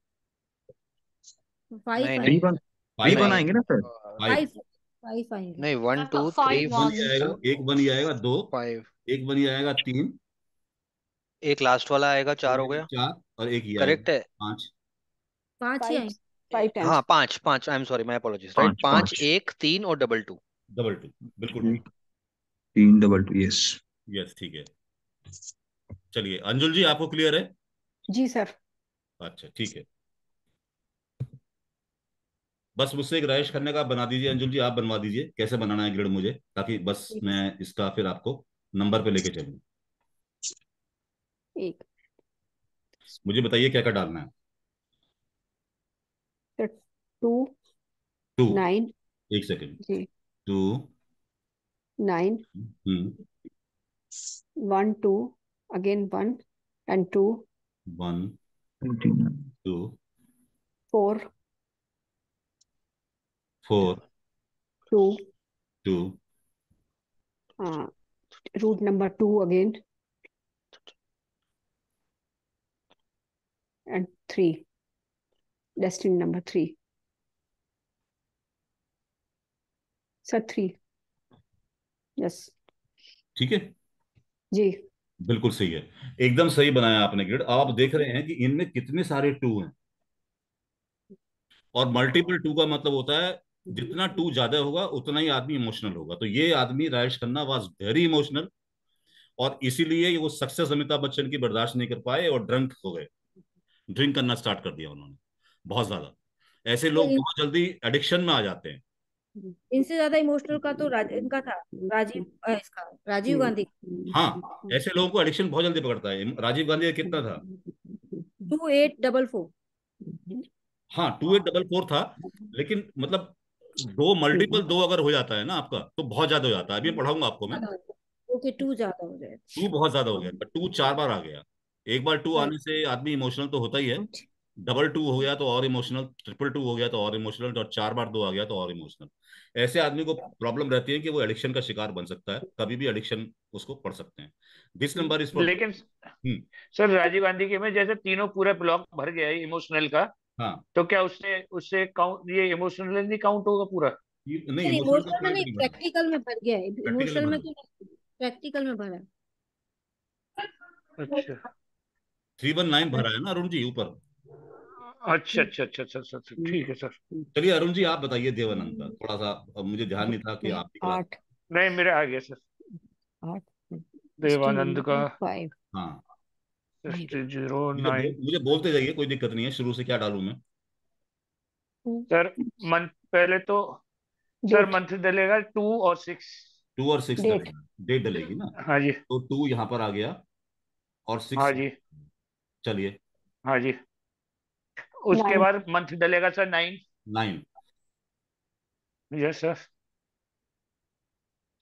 five one five one आएंगे ना सर फाइव फाइव नहीं वन टू थ्री फोर एक बन जाएगा दो फाइव एक बन जाएगा तीन एक लास्ट वाला आएगा चार हो गया चार और एक ये करेक्ट है पांच पांच ही आएंगे हाँ पांच पांच I am sorry my apologies right पांच एक तीन और डबल टू डबल टू बिल्कुल तीन डबल टू यस यस ठीक है चलिए अंजुल जी आपको क्लियर है जी सर अच्छा ठीक है बस मुझसे एक रहायश करने का बना दीजिए अंजुल जी आप बनवा दीजिए कैसे बनाना है ग्रिड मुझे ताकि बस मैं इसका फिर आपको नंबर पे लेके चलू मुझे बताइए क्या क्या डालना है तो टू टू नाइन एक सेकेंड टू नाइन हम्म। One two again one and two one two four four two two Uh, root number two again, and three. Destiny number sir three yes ठीक है जी बिल्कुल सही है एकदम सही बनाया आपने ग्रिड आप देख रहे हैं कि इनमें कितने सारे टू हैं और मल्टीपल टू का मतलब होता है जितना टू ज्यादा होगा उतना ही आदमी इमोशनल होगा तो ये आदमी Rajesh Khanna was very emotional और इसीलिए वो सक्सेस अमिताभ बच्चन की बर्दाश्त नहीं कर पाए और ड्रंक हो गए ड्रिंक करना स्टार्ट कर दिया उन्होंने बहुत ज्यादा ऐसे लोग तो बहुत जल्दी एडिक्शन में आ जाते हैं इनसे ज्यादा इमोशनल का तो राज, इनका था राजीव इसका राजीव हम्म। गांधी हाँ ऐसे लोगों को एडिक्शन बहुत जल्दी पकड़ता है राजीव गांधी कितना था टू एट डबल फोर हाँ टू एट डबल फोर था लेकिन मतलब दो मल्टीपल दो अगर हो जाता है ना आपका तो बहुत ज्यादा हो जाता है अभी पढ़ाऊंगा आपको मैं ओके टू ज्यादा हो गया टू बहुत ज्यादा हो गया बट टू चार बार आ गया एक बार टू हाँ। आने से आदमी इमोशनल तो होता ही है डबल अच्छा। टू हो गया तो और इमोशनल ट्रिपल टू हो गया तो और इमोशनल और चार बार दो आ गया तो और इमोशनल ऐसे आदमी को प्रॉब्लम रहती है कि वो एडिक्शन का शिकार बन सकता है कभी भी एडिक्शन उसको पड़ सकते हैं दिस नंबर इस लेकिन हम्म। सर राजीव गांधी के में जैसे तीनों पूरा ब्लॉक भर गया है इमोशनल का हाँ तो क्या उससे उससे काउंट ये इमोशनल नहीं काउंट होगा पूरा नहीं इमोशनल में नहीं प्रैक्टिकल में भर गया इमोशनल में तो प्रैक्टिकल में भरा अच्छा थ्री वन नाइन भरा है ना अरुण जी ऊपर अच्छा अच्छा, अच्छा अच्छा अच्छा अच्छा ठीक है सर चलिए अरुण जी आप बताइए देवानंद का थोड़ा सा मुझे ध्यान नहीं था कि आप आठ नहीं मेरा आ गया सर आठ देवानंद का हाँ मुझे बोलते जाइए कोई दिक्कत नहीं है शुरू से क्या डालू मैं सर मन पहले तो सर मंथ डलेगा टू और सिक्स टू और सिक्स डेट डेट डलेगी ना हाँ जी तो टू यहाँ पर आ गया और सिक्स हाँ जी चलिए हाँ जी उसके बाद मंथ डलेगा sir nine nine yes sir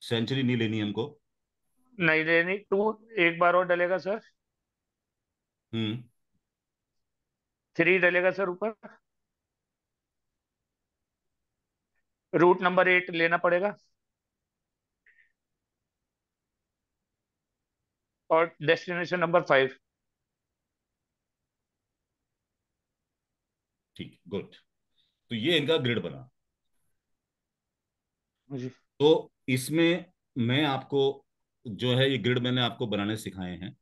century नहीं लेनी हमको नहीं लेनी टू एक बार और डलेगा सर हम्म। थ्री डलेगा सर ऊपर रूट नंबर एट लेना पड़ेगा और डेस्टिनेशन नंबर फाइव ठीक गुड तो ये इनका ग्रिड बना तो इसमें मैं आपको जो है ये ग्रिड मैंने आपको बनाने सिखाए हैं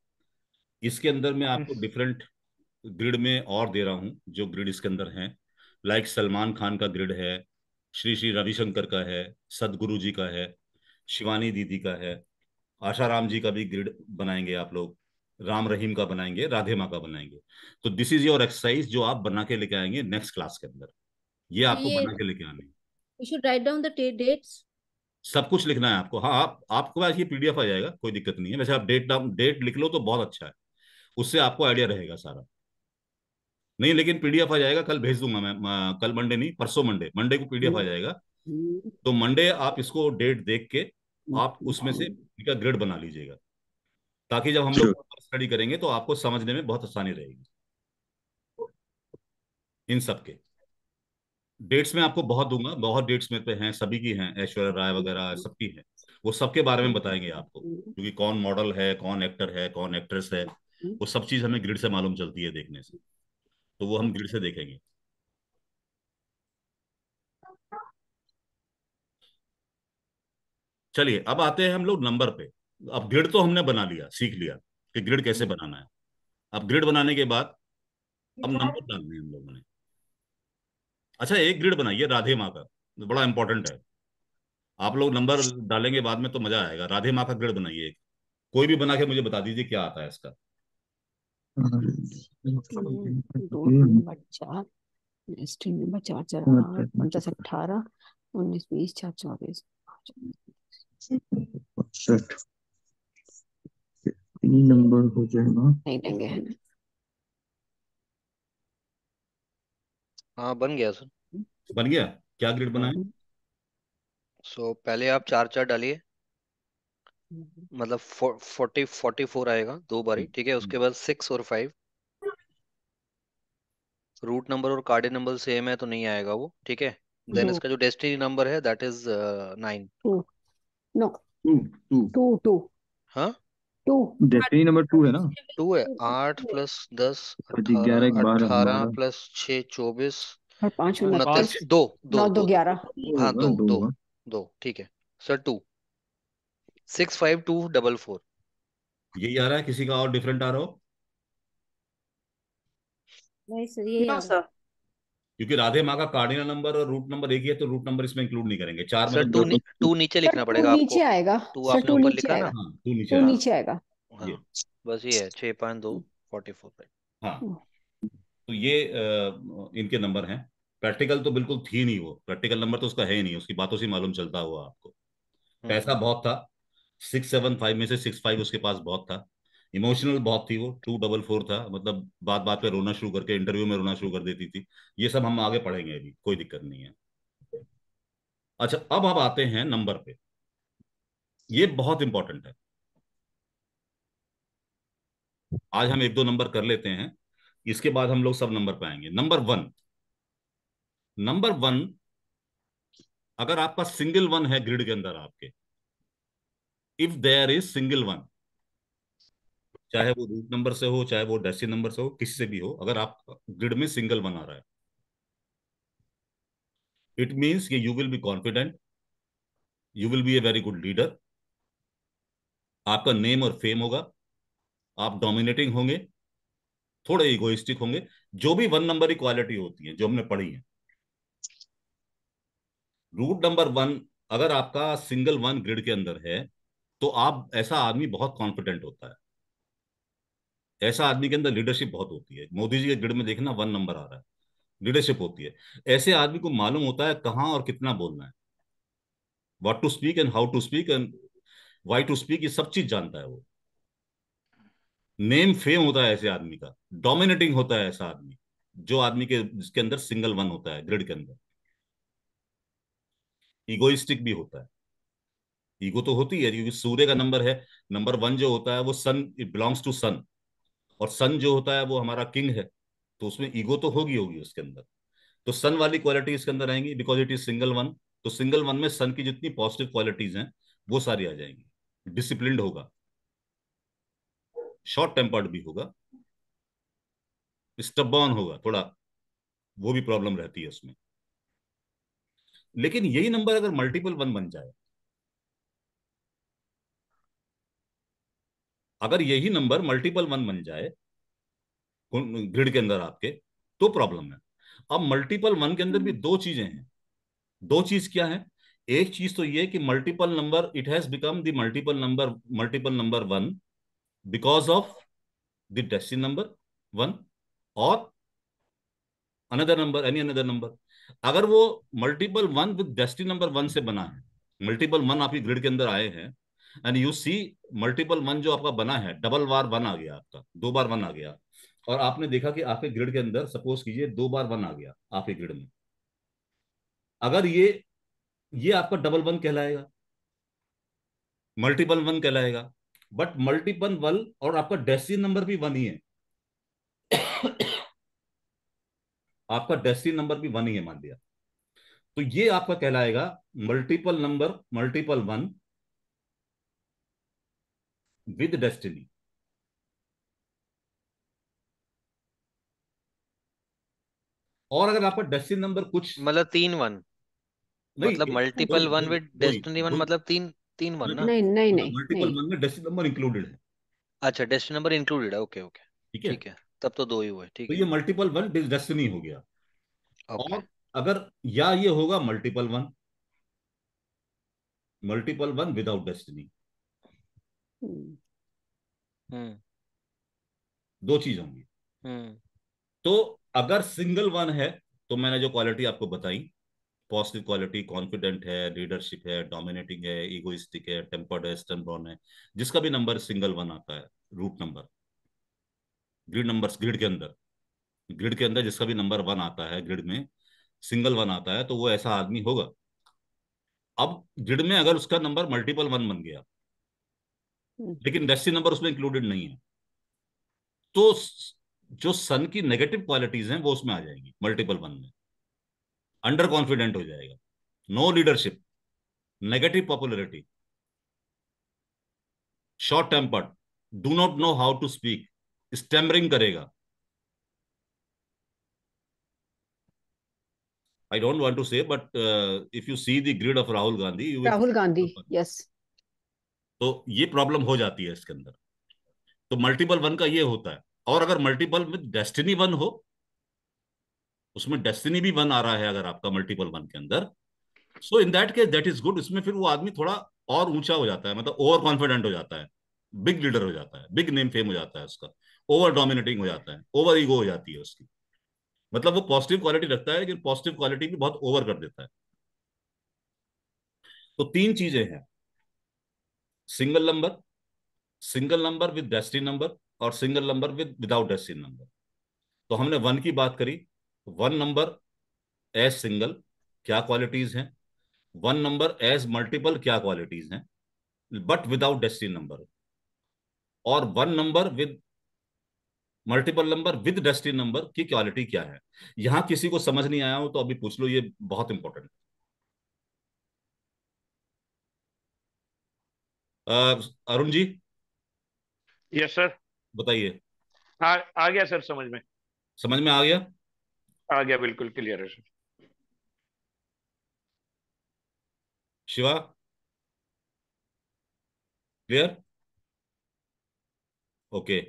इसके अंदर मैं आपको डिफरेंट ग्रिड में और दे रहा हूँ जो ग्रिड इसके अंदर हैं लाइक सलमान खान का ग्रिड है श्री श्री रविशंकर का है सदगुरु जी का है शिवानी दीदी का है आशाराम जी का भी ग्रिड बनाएंगे आप लोग राम रहीम का बनाएंगे राधे माँ का बनाएंगे तो दिस इज योर एक्सरसाइज जो आप बना के लेके आएंगे नेक्स्ट क्लास के अंदर ये आपको ये, बना के लेके आने should write down the dates सब कुछ लिखना है आपको हाँ आप, आपको पास ये पीडीएफ आ जाएगा कोई दिक्कत नहीं है वैसे आप डेट डेट लिख लो तो बहुत अच्छा है उससे आपको आइडिया रहेगा सारा नहीं लेकिन पीडीएफ आ जाएगा कल भेज दूंगा मैं कल मंडे नहीं परसों मंडे मंडे को पीडीएफ आ हम्म। जाएगा हम्म। तो मंडे आप इसको डेट देख के हम्म। आप उसमें से का ग्रेड बना लीजिएगा ताकि जब हम लोग स्टडी करेंगे तो आपको समझने में बहुत आसानी रहेगी इन सब के डेट्स में आपको बहुत दूंगा बहुत डेट्स में पे तो हैं सभी की हैं ऐश्वर्या राय वगैरह सबकी हैं वो सबके बारे में बताएंगे आपको क्योंकि कौन मॉडल है कौन एक्टर है कौन एक्ट्रेस है हम्म। वो सब चीज हमें ग्रिड से मालूम चलती है देखने से तो वो हम ग्रिड से देखेंगे चलिए अब आते हैं हम लोग नंबर पे अब ग्रिड तो हमने बना लिया सीख लिया कि ग्रिड कैसे हम्म। बनाना है अब ग्रिड बनाने के बाद अब नंबर डालने हम लोगों ने अच्छा एक ग्रिड बनाइए राधे माँ का बड़ा इंपॉर्टेंट है आप लोग नंबर डालेंगे बाद में तो मजा आएगा राधे माँ का ग्रिड बनाइए कोई भी बना के मुझे बता दीजिए क्या आता है इसका नंबर हो जाएगा हाँ बन गया सर बन गया क्या ग्रिड बनाए सो so, पहले आप चार चार डालिए मतलब फोर्टी फोर्टी फोर आएगा दो बारी हम्म। ठीक है उसके हम्म। बाद सिक्स और फाइव रूट नंबर और कार्डे नंबर सेम है तो नहीं आएगा वो ठीक है देन इसका जो डेस्टिनी नंबर है that is nine no two two हाँ डेस्टिनी नंबर टू है ना टू है आठ प्लस दस ग्यारह अठारह प्लस छ चौबीस उनतीस दो दो दो ग्यारह हाँ दो दो दो ठीक है sir two six five two double four यही आ रहा है किसी का और डिफरेंट आ रहा हो क्योंकि राधे माँ का कार्डिनल नंबर और रूट नंबर एक ही है तो रूट नंबर इसमें इंक्लूड नहीं करेंगे चार सर टू मतलब नी, टू तो- नीचे लिखना पड़ेगा आपको नीचे आएगा टू सर आपने ऊपर लिखा ना टू नीचे टू नीचे आएगा बस ये है छः पाँच दो फोर्टी फोर हाँ hmm. तो ये इनके नंबर हैं प्रैक्टिकल तो बिल्कुल थी नहीं वो प्रैक्टिकल नंबर तो उसका है ही नहीं उसकी बातों से मालूम चलता हुआ आपको hmm. पैसा बहुत था सिक्स सेवन फाइव में से सिक्स फाइव उसके पास बहुत था इमोशनल बहुत थी वो टू डबल फोर था मतलब बात बात पे रोना शुरू करके इंटरव्यू में रोना शुरू कर देती थी ये सब हम आगे पढ़ेंगे अभी कोई दिक्कत नहीं है अच्छा अब आप आते हैं नंबर पे ये बहुत इंपॉर्टेंट है आज हम एक दो नंबर कर लेते हैं इसके बाद हम लोग सब नंबर पे आएंगे नंबर वन नंबर वन अगर आपका सिंगल वन है ग्रिड के अंदर आपके if there is single one चाहे वो रूट नंबर से हो चाहे वो डेसी नंबर से हो किसी से भी हो अगर आप ग्रिड में सिंगल वन आ रहा है इट मीन्स कि you will be confident you will be a very good leader आपका नेम और फेम होगा आप डोमिनेटिंग होंगे थोड़े इगोइस्टिक होंगे जो भी वन नंबर की क्वालिटी होती है जो हमने पढ़ी है रूट नंबर वन अगर आपका सिंगल वन ग्रिड के अंदर है तो आप ऐसा आदमी बहुत कॉन्फिडेंट होता है ऐसा आदमी के अंदर लीडरशिप बहुत होती है मोदी जी के ग्रिड में देखना वन नंबर आ रहा है लीडरशिप होती है ऐसे आदमी को मालूम होता है कहाँ और कितना बोलना है what to speak and how to speak and why to speak ये सब चीज जानता है वो नेम फेम होता है ऐसे आदमी का डोमिनेटिंग होता है ऐसा आदमी जो आदमी के जिसके अंदर सिंगल वन होता है ग्रिड के अंदर इगोइस्टिक भी होता है ईगो तो होती है क्योंकि सूर्य का नंबर है नंबर वन जो होता है वो sun it belongs to sun और सन जो होता है वो हमारा किंग है तो उसमें ईगो तो होगी होगी उसके अंदर तो सन वाली क्वालिटी इसके अंदर आएंगी because it is single one तो सिंगल वन में सन की जितनी पॉजिटिव क्वालिटीज हैं वो सारी आ जाएंगी डिसिप्लिन होगा शॉर्ट टेम्पर्ड भी होगा स्टबॉन होगा थोड़ा वो भी प्रॉब्लम रहती है उसमें लेकिन यही नंबर अगर मल्टीपल वन बन जाए अगर यही नंबर मल्टीपल वन बन जाए ग्रिड के अंदर आपके तो प्रॉब्लम है अब मल्टीपल वन के अंदर भी हम्म। दो चीजें हैं दो चीज क्या है एक चीज तो ये कि multiple number it has become the multiple number multiple number one because of the destiny number one और another number any another number अगर वो multiple one with destiny number one से बना है मल्टीपल वन आपकी ग्रिड के अंदर आए हैं and you see multiple one जो आपका बना है डबल बार वन आ गया आपका दो बार वन आ गया और आपने देखा कि आपके ग्रिड के अंदर सपोज कीजिए दो बार वन आ गया आपके ग्रिड में अगर ये ये आपका डबल वन कहलाएगा मल्टीपल वन कहलाएगा बट मल्टीपल वन और आपका डेस्टिन नंबर भी वन ही है आपका डेस्टिन नंबर भी वन ही है मान लिया तो ये आपका कहलाएगा multiple number multiple one with destiny. और अगर आपका डेस्टिनी नंबर कुछ मतलब तीन वन मतलब multiple one with destiny one मतलब तीन तीन वन ना नहीं नहीं नहीं मल्टीपल वन में डेस्टिनी नंबर इंक्लूडेड है अच्छा डेस्टिनी नंबर इंक्लूडेड है ओके ओके ठीक है ठीक है तब तो दो ही हुए ठीक तो है तो ये मल्टीपल वन डेस्टिनी हो गया और अगर या ये होगा multiple one multiple one without destiny हम्म। दो चीज होंगी हम्म। तो अगर सिंगल वन है तो मैंने जो क्वालिटी आपको बताई पॉजिटिव क्वालिटी कॉन्फिडेंट है लीडरशिप है डोमिनेटिंग है इगोइस्टिक है टेम्पर्ड है ब्रॉन है जिसका भी नंबर सिंगल वन आता है root number grid number grid के अंदर ग्रिड के अंदर जिसका भी नंबर वन आता है ग्रिड में सिंगल वन आता है तो वो ऐसा आदमी होगा अब ग्रिड में अगर उसका नंबर मल्टीपल वन बन गया हम्म। लेकिन इंडस्ट्री नंबर उसमें इंक्लूडेड नहीं है तो जो सन की नेगेटिव क्वालिटीज हैं वो उसमें आ जाएंगी मल्टीपल वन में अंडर कॉन्फिडेंट हो जाएगा no leadership negative popularity short tempered do not know how to speak stammering करेगा I don't want to say, but uh, if you see the grid of Rahul Gandhi, you Rahul Gandhi, yes, तो ये प्रॉब्लम हो जाती है इसके अंदर तो मल्टीपल वन का ये होता है और अगर मल्टीपल में डेस्टिनी वन हो उसमें डेस्टिनी भी वन आ रहा है अगर आपका मल्टीपल वन के अंदर so in that case that is good इसमें फिर वो आदमी थोड़ा और ऊंचा हो जाता है मतलब ओवर कॉन्फिडेंट हो जाता है बिग लीडर हो जाता है बिग नेम फेम हो जाता है उसका ओवर डोमिनेटिंग हो जाता है ओवर ईगो हो जाती है उसकी मतलब वो पॉजिटिव क्वालिटी रखता है लेकिन पॉजिटिव क्वालिटी भी बहुत ओवर कर देता है तो तीन चीजें हैं single number single number with destiny number और single number with without destiny number तो हमने वन की बात करी वन नंबर एज सिंगल क्या क्वालिटीज हैं वन नंबर एज मल्टीपल क्या क्वालिटीज हैं बट विदाउट डेस्टिन नंबर और one number with multiple number with destiny number की क्वालिटी क्या है यहां किसी को समझ नहीं आया हो तो अभी पूछ लो ये बहुत important Arun ji yes sir बताइए आ, आ गया सर समझ में समझ में आ गया आ गया बिल्कुल क्लियर है sir Shiva clear okay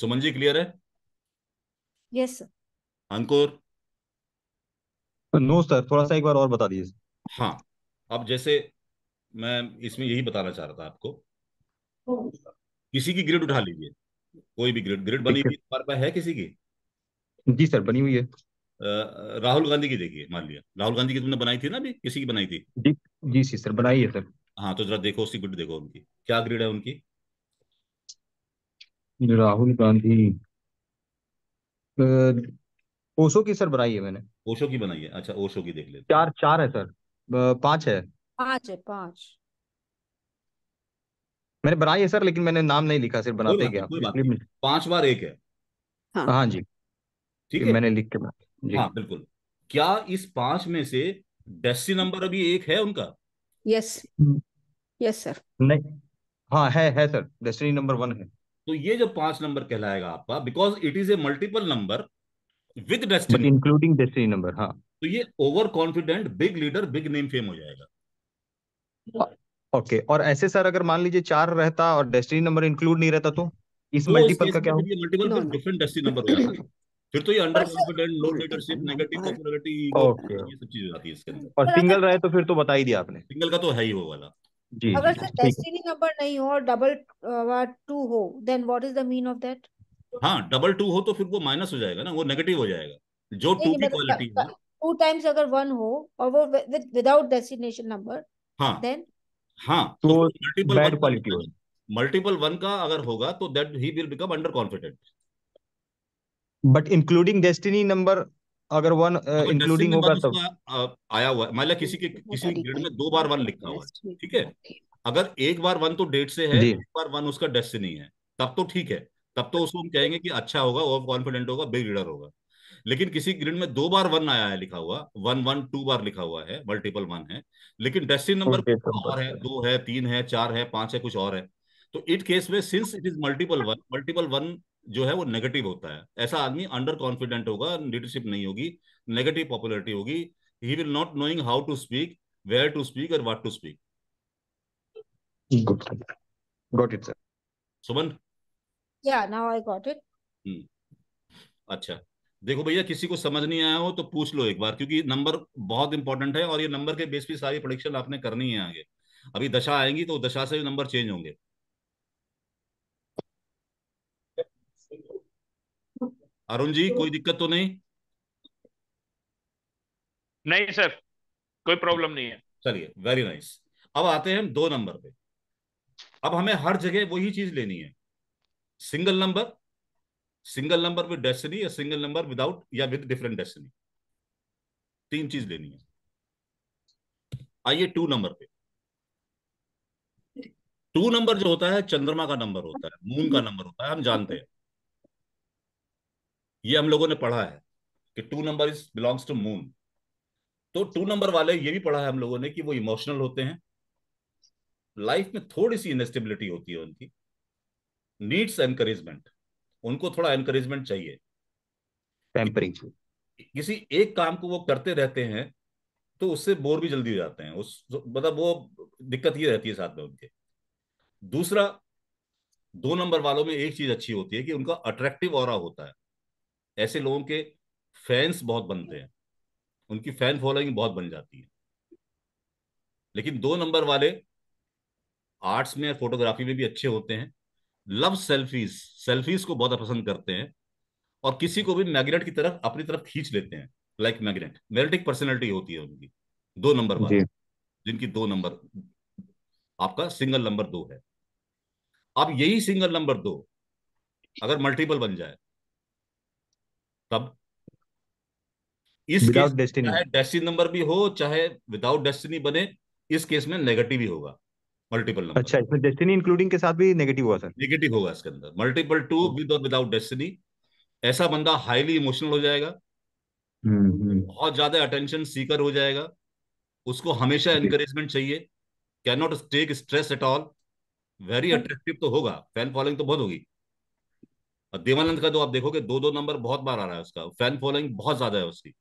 Suman ji clear है yes sir Ankur no sir थोड़ा सा एक बार और बता दीजिए हाँ अब जैसे मैं इसमें यही बताना चाह रहा था आपको किसी की ग्रिड उठा लीजिए कोई भी ग्रिड ग्रिड बनी हुई है किसी की जी सर बनी हुई है राहुल गांधी की देखिए मान लिया राहुल गांधी की तुमने बनाई थी ना अभी किसी की बनाई थी जी जी सी सर बनाई है सर हाँ तो जरा देखो उसकी ग्रिड देखो उनकी क्या ग्रिड है उनकी राहुल गांधी ओशो की सर बनाई है मैंने ओशो की बनाई है अच्छा ओशो की देख ले चार चार है सर पांच है पांच है पांच मैंने बनाई है सर लेकिन मैंने नाम नहीं लिखा सिर्फ बनाते गया पांच बार एक है हाँ, हाँ जी ठीक है मैंने लिख के जी हाँ बिल्कुल क्या इस पांच में से डेस्टी नंबर अभी एक है उनका यस हम्म। यस सर नहीं हाँ है है सर डेस्टिनी नंबर वन है तो ये जो पांच नंबर कहलाएगा आपका because it is a multiple number with destiny including destiny number हाँ तो ये over confident big leader big name fame हो जाएगा ओके और ऐसे सर अगर मान लीजिए चार रहता और डेस्टिनी नंबर इंक्लूड नहीं रहता तो इस मल्टीपल का क्या होगा मल्टीपल डिफरेंट डेस्टिनी नंबर हो जाता फिर तो ये under confident low leadership negative popularity ये सब चीजें आती है इसके अंदर और सिंगल रहे तो फिर तो बता ही दिया आपने सिंगल का तो है ही वो वाला जी अगर सर डेस्टिनी नंबर नहीं हो और डबल टू हो then what is the mean of that हाँ डबल टू हो तो फिर वो माइनस हो जाएगा ना वो नेगेटिव हो जाएगा जो टू की मतलब क्वालिटी है टू टाइम्स अगर वन हो और वो विदाउट डेस्टिनेशन नंबर हाँ देन हाँ तो multiple bad quality multiple one का अगर होगा तो that he will become under confident but including destiny number अगर वन इंक्लूडिंग uh, होगा तो आया हुआ है मान लिया किसी के किसी ग्रिड में दो बार वन लिखा हुआ है ठीक है अगर एक बार वन तो डेट से है एक बार वन उसका डेस्टिनी है तब तो ठीक है तब तो उसको हम कहेंगे कि अच्छा होगा ओवर कॉन्फिडेंट होगा बिग रीडर होगा लेकिन किसी ग्रिड में दो बार वन आया है लिखा हुआ वन वन टू बार लिखा हुआ है मल्टीपल वन है लेकिन डेस्टिन नंबर और है दो है तीन है चार है पांच है कुछ और है तो इट केस में since it is multiple one multiple one जो है वो नेगेटिव होता है ऐसा आदमी अंडर कॉन्फिडेंट होगा लीडरशिप नहीं होगी नेगेटिव पॉपुलरिटी होगी he will not knowing how to speak where to speak और what to speak Good. Got it, sir. Suman? Yeah, now I got hmm. अच्छा देखो भैया किसी को समझ नहीं आया हो तो पूछ लो एक बार क्योंकि नंबर बहुत इंपॉर्टेंट है और ये नंबर के बेस पे सारी प्रोडिक्शन आपने करनी है आगे अभी दशा आएंगी तो दशा से भी नंबर चेंज होंगे अरुण जी कोई दिक्कत तो नहीं नहीं सर कोई प्रॉब्लम नहीं है चलिए वेरी नाइस अब आते हैं हम दो नंबर पे अब हमें हर जगह वही चीज लेनी है single number single number with destiny या सिंगल नंबर विदाउट या विद डिफरेंट डेस्टिनी तीन चीज लेनी है आइए टू नंबर पे टू नंबर जो होता है चंद्रमा का नंबर होता है मून का नंबर होता है हम जानते हैं ये हम लोगों ने पढ़ा है कि two number is belongs to moon तो टू नंबर वाले ये भी पढ़ा है हम लोगों ने कि वो इमोशनल होते हैं लाइफ में थोड़ी सी इनस्टेबिलिटी होती है उनकी नीड्स एनकरेजमेंट उनको थोड़ा एनकरेजमेंट चाहिए किसी एक काम को वो करते रहते हैं तो उससे बोर भी जल्दी हो जाते हैं उस मतलब वो दिक्कत ये रहती है साथ में उनके दूसरा दो नंबर वालों में एक चीज अच्छी होती है कि उनका अट्रैक्टिव और होता है ऐसे लोगों के फैंस बहुत बनते हैं उनकी फैन फॉलोइंग बहुत बन जाती है लेकिन दो नंबर वाले आर्ट्स में फोटोग्राफी में भी अच्छे होते हैं लव सेल्फीज सेल्फीज को बहुत पसंद करते हैं और किसी को भी मैग्नेट की तरफ अपनी तरफ खींच लेते हैं लाइक मैग्नेट मैग्नेटिक पर्सनैलिटी होती है उनकी दो नंबर वाले जिनकी दो नंबर आपका सिंगल नंबर दो है अब यही सिंगल नंबर दो अगर मल्टीपल बन जाए तब इस डेस्टिनी डेस्टिनी नंबर भी हो चाहे विदाउट डेस्टिनी बने इस केस में नेगेटिव ही होगा मल्टीपल नंबर अच्छा इसमें डेस्टिनी इंक्लूडिंग के साथ भी नेगेटिव होगा सर नेगेटिव होगा इसके अंदर मल्टीपल टू विद और विदाउट डेस्टिनी ऐसा बंदा हाईली इमोशनल हो जाएगा हम्म, हम्म। बहुत ज्यादा अटेंशन सीकर हो जाएगा उसको हमेशा एनकरेजमेंट चाहिए can not take stress at all very attractive तो होगा फैन फॉलोइंग तो बहुत होगी और देवानंद का जो तो आप देखोगे दो दो नंबर बहुत बार आ रहा है उसका फैन फॉलोइंग बहुत ज्यादा है उसकी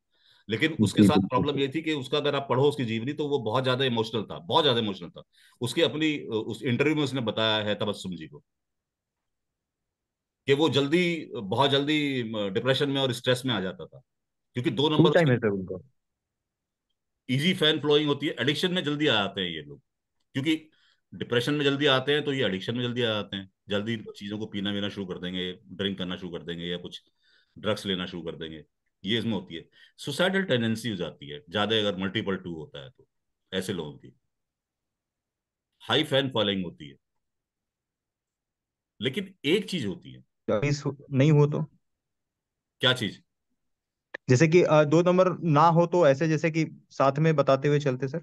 लेकिन उसके साथ प्रॉब्लम ये थी कि उसका अगर आप पढ़ो उसकी जीवनी तो वो बहुत ज्यादा इमोशनल था बहुत ज्यादा इमोशनल था उसकी अपनी उस इंटरव्यू में उसने बताया है तबस्सुम जी को कि वो जल्दी बहुत जल्दी डिप्रेशन में और स्ट्रेस में आ जाता था क्योंकि दो नंबर इजी फैन फ्लोइंग होती है एडिक्शन में जल्दी आ जाते हैं ये लोग क्योंकि डिप्रेशन में जल्दी आते हैं तो ये एडिक्शन में जल्दी आ जाते हैं जल्दी चीजों को पीना वीना शुरू कर देंगे ड्रिंक करना शुरू कर देंगे या कुछ ड्रग्स लेना शुरू कर देंगे ये इसमें होती है सुसाइडल टेंडेंसी हो जाती है ज्यादा अगर मल्टीपल टू होता है तो ऐसे लोगों की हाई फैन फॉलोइंग होती है लेकिन एक चीज होती है नहीं हो तो क्या चीज जैसे कि दो नंबर ना हो तो ऐसे जैसे कि साथ में बताते हुए चलते सर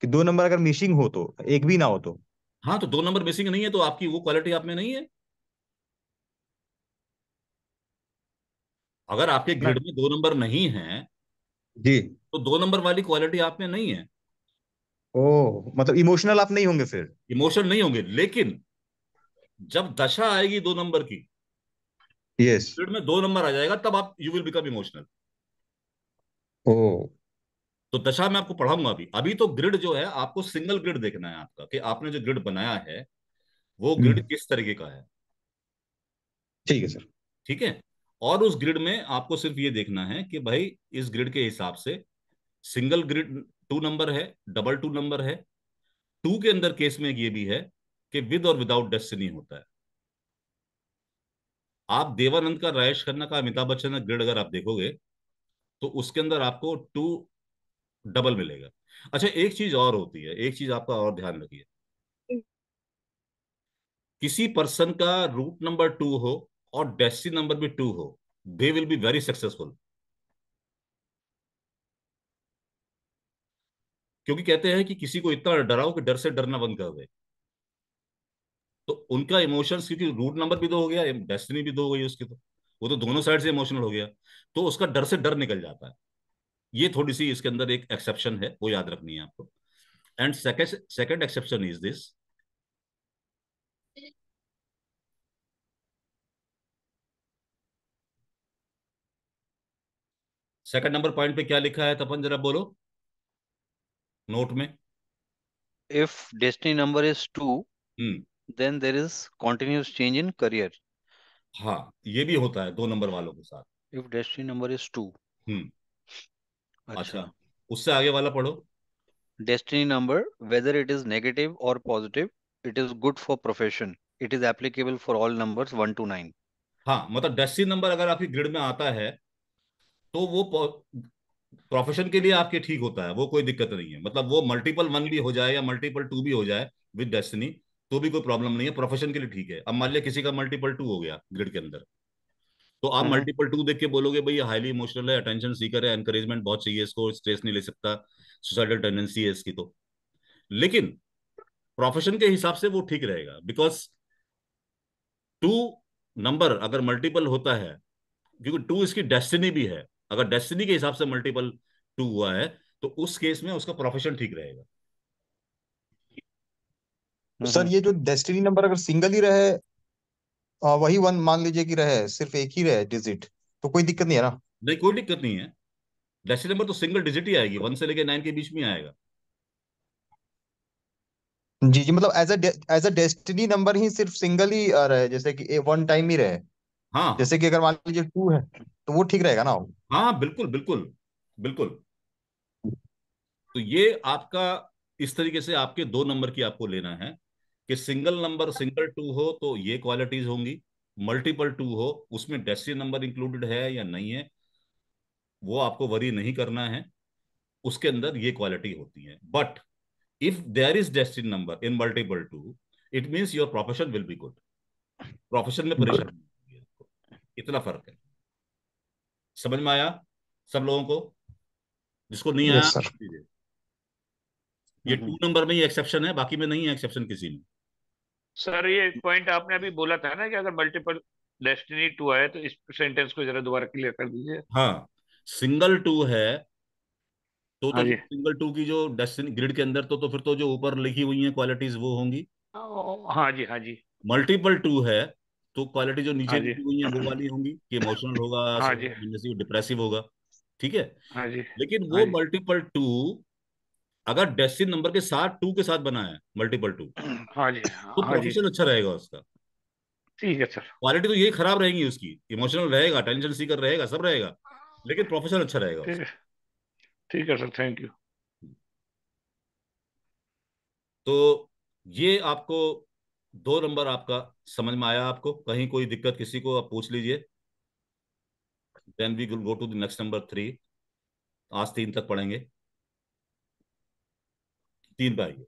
कि दो नंबर अगर मिसिंग हो तो एक भी ना हो तो हाँ तो दो नंबर मिसिंग नहीं है तो आपकी वो क्वालिटी आप में नहीं है अगर आपके ग्रिड हाँ। में दो नंबर नहीं है जी तो दो नंबर वाली क्वालिटी आप में नहीं है ओ मतलब इमोशनल आप नहीं होंगे फिर इमोशनल नहीं होंगे लेकिन जब दशा आएगी दो नंबर की यस ग्रिड में दो नंबर आ जाएगा तब आप यू विल बिकम इमोशनल ओ तो दशा में आपको पढ़ाऊंगा अभी अभी तो ग्रिड जो है आपको सिंगल ग्रिड देखना है आपका कि आपने जो ग्रिड बनाया है वो ग्रिड हम्म। किस तरीके का है ठीक है सर ठीक है और उस ग्रिड में आपको सिर्फ ये देखना है कि भाई इस ग्रिड के हिसाब से सिंगल ग्रिड टू नंबर है डबल टू नंबर है टू के अंदर केस में ये भी है कि विद और विदाउट डेस्टिनी होता है आप देवानंद का रायश खन्ना का अमिताभ बच्चन का ग्रिड अगर आप देखोगे तो उसके अंदर आपको टू डबल मिलेगा अच्छा एक चीज और होती है एक चीज आपका और ध्यान रखिए किसी पर्सन का रूट नंबर टू हो और डेस्टिनी नंबर भी टू हो they will be very successful क्योंकि कहते हैं कि किसी को इतना डराओ कि डर से डरना बंद कर दे तो उनका इमोशंस क्योंकि रूट नंबर भी दो हो गया डेस्टिनी भी दो हो गई उसकी तो वो तो दोनों साइड से इमोशनल हो गया तो उसका डर से डर निकल जाता है ये थोड़ी सी इसके अंदर एक एक्सेप्शन है वो याद रखनी है आपको and second exception is this second number point पे क्या लिखा है तपन जरा बोलो नोट में if destiny number is two then there is continuous change in career हाँ ये भी होता है दो नंबर वालों के साथ if destiny number is two अच्छा, अच्छा उससे आगे वाला पढ़ो destiny number whether it is negative और positive it is good for profession it is applicable for all numbers one two nine हाँ मतलब डेस्टिनी नंबर अगर आपकी ग्रिड में आता है तो वो प्रोफेशन के लिए आपके ठीक होता है वो कोई दिक्कत नहीं है मतलब वो मल्टीपल वन भी हो जाए या मल्टीपल टू भी हो जाए विद डेस्टिनी तो भी कोई प्रॉब्लम नहीं है प्रोफेशन के लिए ठीक है अब मान लिया किसी का मल्टीपल टू हो गया ग्रिड के अंदर तो आप मल्टीपल हम्म। टू देख के बोलोगे भाई हाईली इमोशनल है अटेंशन सीकर है एनकरेजमेंट बहुत चाहिए इसको स्ट्रेस नहीं ले सकता सुसाइडल टेंडेंसी है इसकी तो लेकिन प्रोफेशन के हिसाब से वो ठीक रहेगा बिकॉज टू नंबर अगर मल्टीपल होता है क्योंकि टू इसकी डेस्टिनी भी है अगर डेस्टिनी के हिसाब से मल्टीपल टू हुआ है तो उस केस में उसका प्रोफेशन ठीक रहेगा तो सर ये जो डेस्टिनी नंबर अगर सिंगल ही रहे वही वन मान लीजिए कि रहे सिर्फ एक ही रहे डिजिट तो कोई दिक्कत नहीं है ना नहीं कोई दिक्कत नहीं है डेस्टिनी नंबर तो सिंगल डिजिट ही आएगी वन से लेके नाइन के बीच में आएगा जी जी मतलब as a as a destiny number ही सिर्फ सिंगल ही रहे जैसे कि ए वन टाइम ही रहे हाँ जैसे कि अगर मान लीजिए टू है तो वो ठीक रहेगा ना हाँ बिल्कुल बिल्कुल बिल्कुल तो ये आपका इस तरीके से आपके दो नंबर की आपको लेना है कि सिंगल नंबर सिंगल टू हो तो ये क्वालिटीज होंगी मल्टीपल टू हो उसमें डेस्टिनी नंबर इंक्लूडेड है या नहीं है वो आपको वरी नहीं करना है उसके अंदर ये क्वालिटी होती है but if there is destiny number in multiple two it means your profession will be good profession में परेशान इतना फर्क है समझ में आया सब लोगों को जिसको नहीं आया yes, ये टू हम्म। नंबर में ही एक्सेप्शन है बाकी में नहीं है एक्सेप्शन किसी में सर ये पॉइंट आपने अभी बोला था ना कि अगर मल्टीपल डेस्टिनी टू आए तो इस सेंटेंस को जरा दोबारा क्लियर कर दीजिए हाँ सिंगल टू है तो, हाँ तो सिंगल टू की जो डेस्टिनी ग्रिड के अंदर तो तो फिर तो जो ऊपर लिखी हुई है क्वालिटीज वो होंगी हाँ जी हाँ जी मल्टीपल टू है तो क्वालिटी जो नीचे हाँ हुई है वो वाली होंगी कि इमोशनल होगा डिप्रेसिव हाँ होगा ठीक है हाँ लेकिन वो मल्टीपल टू अगर डेस्टिन नंबर के साथ टू के साथ बना है मल्टीपल टू हाँ जी तो प्रोफेशन अच्छा रहेगा उसका ठीक है सर क्वालिटी तो यही खराब रहेगी उसकी इमोशनल रहेगा टेंशन सीकर रहेगा सब रहेगा लेकिन प्रोफेशन अच्छा रहेगा ठीक है सर थैंक यू तो ये आपको दो नंबर आपका समझ में आया आपको कहीं कोई दिक्कत किसी को आप पूछ लीजिए then we go to the next number three आज तीन तक पढ़ेंगे तीन पे आइए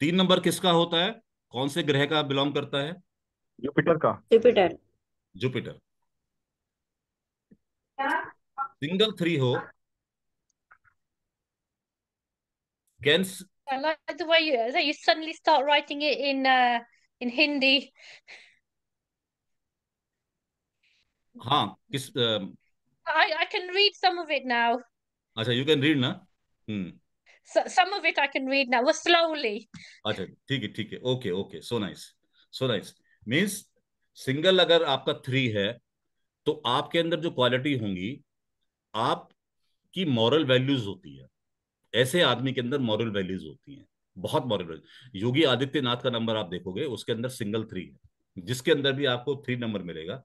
तीन नंबर किसका होता है कौन से ग्रह का बिलोंग करता है जुपिटर का जुपिटर जुपिटर सिंगल थ्री हो कैंस I like the way you that you suddenly start writing it in uh, in Hindi. Huh. किस um... I I can read some of it now. अच्छा you can read ना Hmm. so, some of it I can read now but slowly. अच्छा ठीक है okay okay so nice so nice means single agar aapka three hai, to aapke andar jo quality hongi, आप की मॉरल वैल्यूज होती है ऐसे आदमी के अंदर मॉरल वैल्यूज होती हैं बहुत मॉरल वैल्यूज योगी आदित्यनाथ का नंबर आप देखोगे उसके अंदर सिंगल थ्री है जिसके अंदर भी आपको थ्री नंबर मिलेगा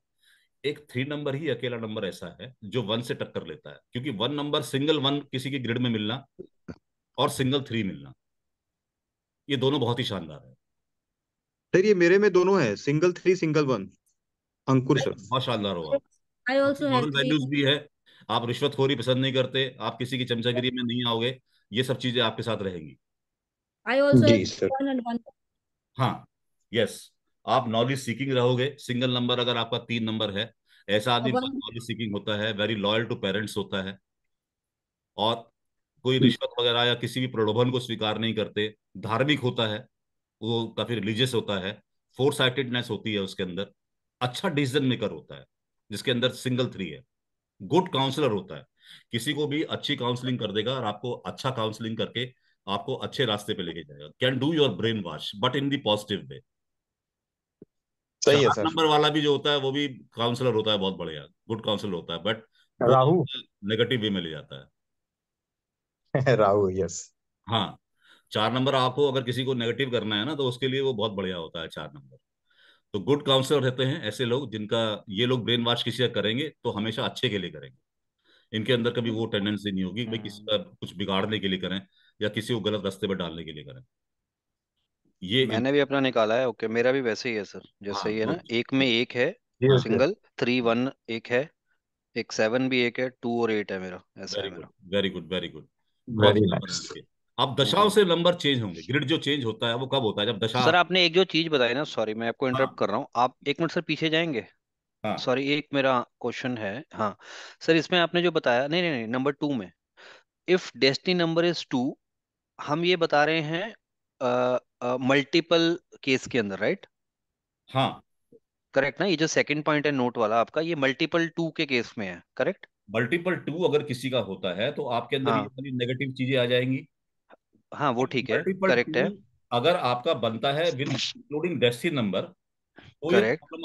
एक थ्री नंबर ही अकेला नंबर ऐसा है जो वन से टक्कर लेता है क्योंकि वन नंबर सिंगल वन किसी की ग्रिड में मिलना और सिंगल थ्री मिलना ये दोनों बहुत ही शानदार है सर ये मेरे में दोनों है single three single one Ankur sir बहुत शानदार होगा मॉरल वैल्यूज भी है आप रिश्वतखोरी पसंद नहीं करते आप किसी की चमचागिरी में नहीं आओगे ये सब चीजें आपके साथ रहेंगी हाँ यस आप नॉलेज सीकिंग रहोगे सिंगल नंबर अगर आपका तीन नंबर है ऐसा आदमी नॉलेज सीकिंग होता है वेरी लॉयल टू पेरेंट्स होता है और कोई hmm. रिश्वत वगैरह या किसी भी प्रलोभन को स्वीकार नहीं करते धार्मिक होता है वो काफी रिलीजियस होता है फोर साइटेडनेस होती है उसके अंदर अच्छा डिसीजन मेकर होता है जिसके अंदर सिंगल थ्री है गुड काउंसलर होता है किसी को भी अच्छी काउंसलिंग कर देगा और आपको अच्छा काउंसलिंग करके आपको अच्छे रास्ते पे लेके जाएगा can do your brain wash but in the positive way सही है सर नंबर वाला भी जो होता है वो भी काउंसलर होता है बहुत बढ़िया गुड काउंसलर होता है बट राहु नेगेटिव वे में ले जाता है राहु यस हाँ चार नंबर आपको अगर किसी को नेगेटिव करना है ना तो उसके लिए वो बहुत बढ़िया होता है चार नंबर तो गुड काउंसलर रहते हैं ऐसे लोग जिनका ये लोग ब्रेन वॉश किसी का करेंगे तो हमेशा अच्छे के लिए करेंगे इनके अंदर कभी वो टेंडेंसी नहीं होगी भाई किसी का हाँ। कुछ बिगाड़ने के लिए करें या किसी को गलत रास्ते पर डालने के लिए करें ये मैंने भी अपना निकाला है ओके मेरा भी वैसे ही है सर जैसे ही हाँ, है ना एक में एक है सिंगल थ्री वन एक है एक सेवन भी एक है टू और एट है मेरा ऐसा very good very good very good आप दशाओं से नंबर चेंज होंगे ग्रिड जो चेंज होता है वो कब होता है जब दशा सर आपने एक जो चीज बताई ना सॉरी मैं आपको इंटरप्ट हाँ। कर रहा हूँ आप एक मिनट सर पीछे जाएंगे हाँ सॉरी एक मेरा क्वेश्चन है हाँ सर इसमें आपने जो बताया नहीं नहीं नहीं नंबर टू में if destiny number is two हम ये बता रहे हैं मल्टीपल केस के अंदर राइट हाँ करेक्ट ना ये जो सेकंड पॉइंट है नोट वाला आपका ये मल्टीपल टू के केस में है करेक्ट मल्टीपल टू अगर किसी का होता है तो आपके अंदर हाँ. नेगेटिव चीजें आ जाएंगी हाँ वो ठीक है करेक्ट है अगर आपका बनता है विद इंक्लूडिंग डेस्टी नंबर तो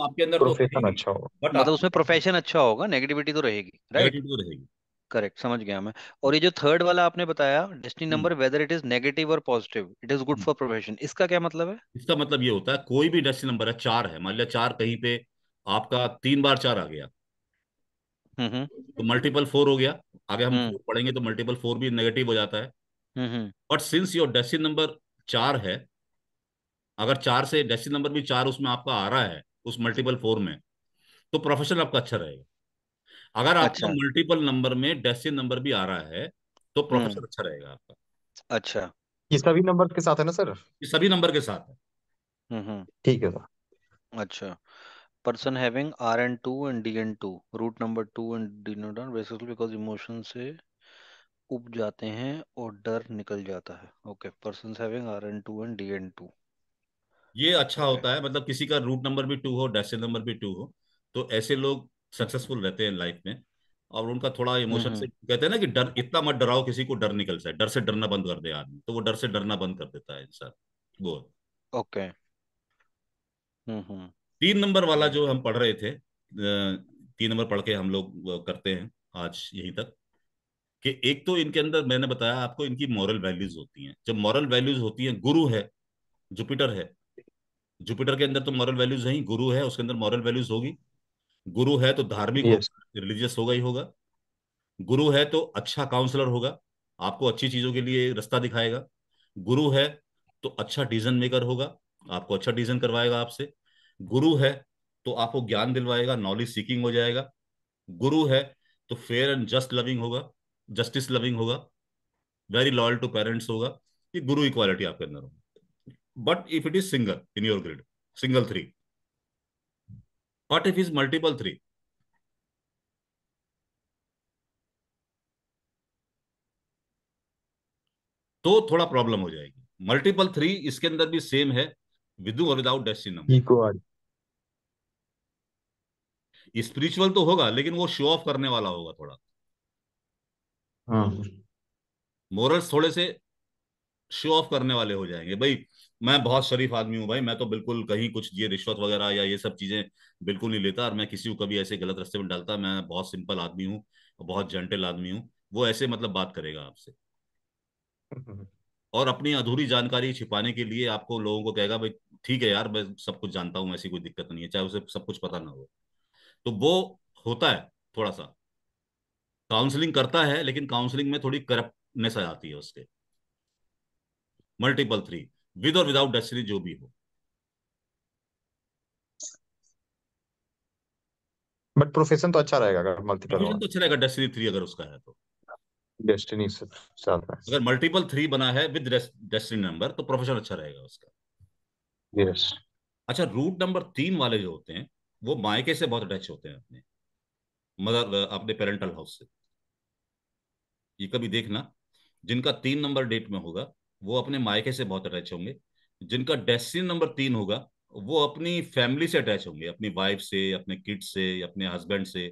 आपके अंदर प्रोफेशन तो अच्छा होगा मतलब उसमें प्रोफेशन अच्छा होगा नेगेटिविटी तो रहेगी राइट तो रहेगी करेक्ट समझ गया मैं और ये जो थर्ड वाला आपने बताया destiny number whether it is negative और positive it is good for profession इसका क्या मतलब है इसका मतलब ये होता है कोई भी डेस्टिनी नंबर है चार है मान लिया चार कहीं पे आपका तीन बार चार आ गया हम्म, हम्म। तो मल्टीपल फोर हो गया आगे हम हम्म। पढ़ेंगे तो मल्टीपल फोर भी नेगेटिव हो जाता है but since your destiny number चार है अगर चार से डेसिन नंबर भी चार उसमें आपका आ रहा है उस मल्टीपल फोर में तो प्रोफेशन आपका अच्छा रहेगा अगर आपका अच्छा। मल्टीपल नंबर में डेसिन नंबर भी आ रहा है तो प्रोफेशन हम्म। अच्छा रहेगा आपका अच्छा ये सभी नंबर के साथ है ना सर ये सभी नंबर के साथ है हम्म, हम्म। ठीक है अच्छा person having R sir two and D rn2 two root number two and D note basically because emotion से उब जाते हैं और डर निकल जाता है okay person having R N two and D N two ये अच्छा okay. होता है मतलब किसी का रूट नंबर भी टू हो डेस्टिन नंबर भी टू हो तो ऐसे लोग सक्सेसफुल रहते हैं लाइफ में और उनका थोड़ा इमोशन हम्म, से हम्म। कहते हैं ना कि डर इतना मत डराओ किसी को डर निकल जाए डर से डरना बंद कर दे आदमी तो वो डर से डरना बंद कर देता है इंसान वो ओके हम्म, हम्म तीन नंबर वाला जो हम पढ़ रहे थे तीन नंबर पढ़ के हम लोग करते हैं आज यहीं तक कि एक तो इनके अंदर मैंने बताया आपको इनकी मॉरल वैल्यूज होती हैं जब मॉरल वैल्यूज होती हैं गुरु है जुपिटर है जुपिटर के अंदर तो मॉरल वैल्यूज है गुरु है उसके अंदर मॉरल वैल्यूज होगी गुरु है तो धार्मिक रिलीजियस होगा ही होगा गुरु है तो अच्छा काउंसलर होगा आपको अच्छी चीजों के लिए रास्ता दिखाएगा गुरु है तो अच्छा डिसीजन मेकर होगा आपको अच्छा डिसीजन करवाएगा आपसे गुरु है तो आपको ज्ञान दिलवाएगा नॉलेज सीकिंग हो जाएगा गुरु है तो फेयर एंड जस्ट लविंग होगा जस्टिस लविंग होगा वेरी लॉयल टू पेरेंट्स होगा ये गुरु इक्वालिटी आपके अंदर होगी but if it is single in your grid single three what if is multiple three तो थोड़ा प्रॉब्लम हो जाएगी मल्टीपल थ्री इसके अंदर भी सेम है विदू और विदाउट डेस्टिन स्पिरिचुअल तो होगा लेकिन वो शो ऑफ करने वाला होगा थोड़ा मोरल्स हाँ। थोड़े से शो ऑफ करने वाले हो जाएंगे भाई मैं बहुत शरीफ आदमी हूँ भाई मैं तो बिल्कुल कहीं कुछ ये रिश्वत वगैरह या ये सब चीजें बिल्कुल नहीं लेता और मैं किसी को कभी ऐसे गलत रस्ते में डालता मैं बहुत सिंपल आदमी हूँ बहुत जेंटल आदमी हूँ वो ऐसे मतलब बात करेगा आपसे और अपनी अधूरी जानकारी छिपाने के लिए आपको लोगों को कहेगा भाई ठीक है यार मैं सब कुछ जानता हूँ ऐसी कोई दिक्कत नहीं है चाहे उसे सब कुछ पता ना हो तो वो होता है थोड़ा सा काउंसलिंग करता है लेकिन काउंसलिंग में थोड़ी करप्टनेस आ जाती है उसके मल्टीपल थ्री विद और विदाउट डेस्टिनी जो भी हो बट प्रोफेशन तो अच्छा रहेगा अगर मल्टीपल तो अच्छा रहेगा डेस्टिनी थ्री अगर उसका है तो डेस्टिनी से है अगर मल्टीपल थ्री बना है विद डेस्टिनी नंबर तो प्रोफेशन अच्छा रहेगा उसका यस yes. अच्छा रूट नंबर तीन वाले जो होते हैं वो मायके से बहुत अटैच होते हैं अपने मदर अपने पेरेंटल हाउस से ये कभी देखना जिनका तीन नंबर डेट में होगा वो अपने मायके से बहुत अटैच होंगे जिनका डेस्टिन नंबर तीन होगा वो अपनी फैमिली से अटैच होंगे अपनी वाइफ से अपने किड से अपने हस्बैंड से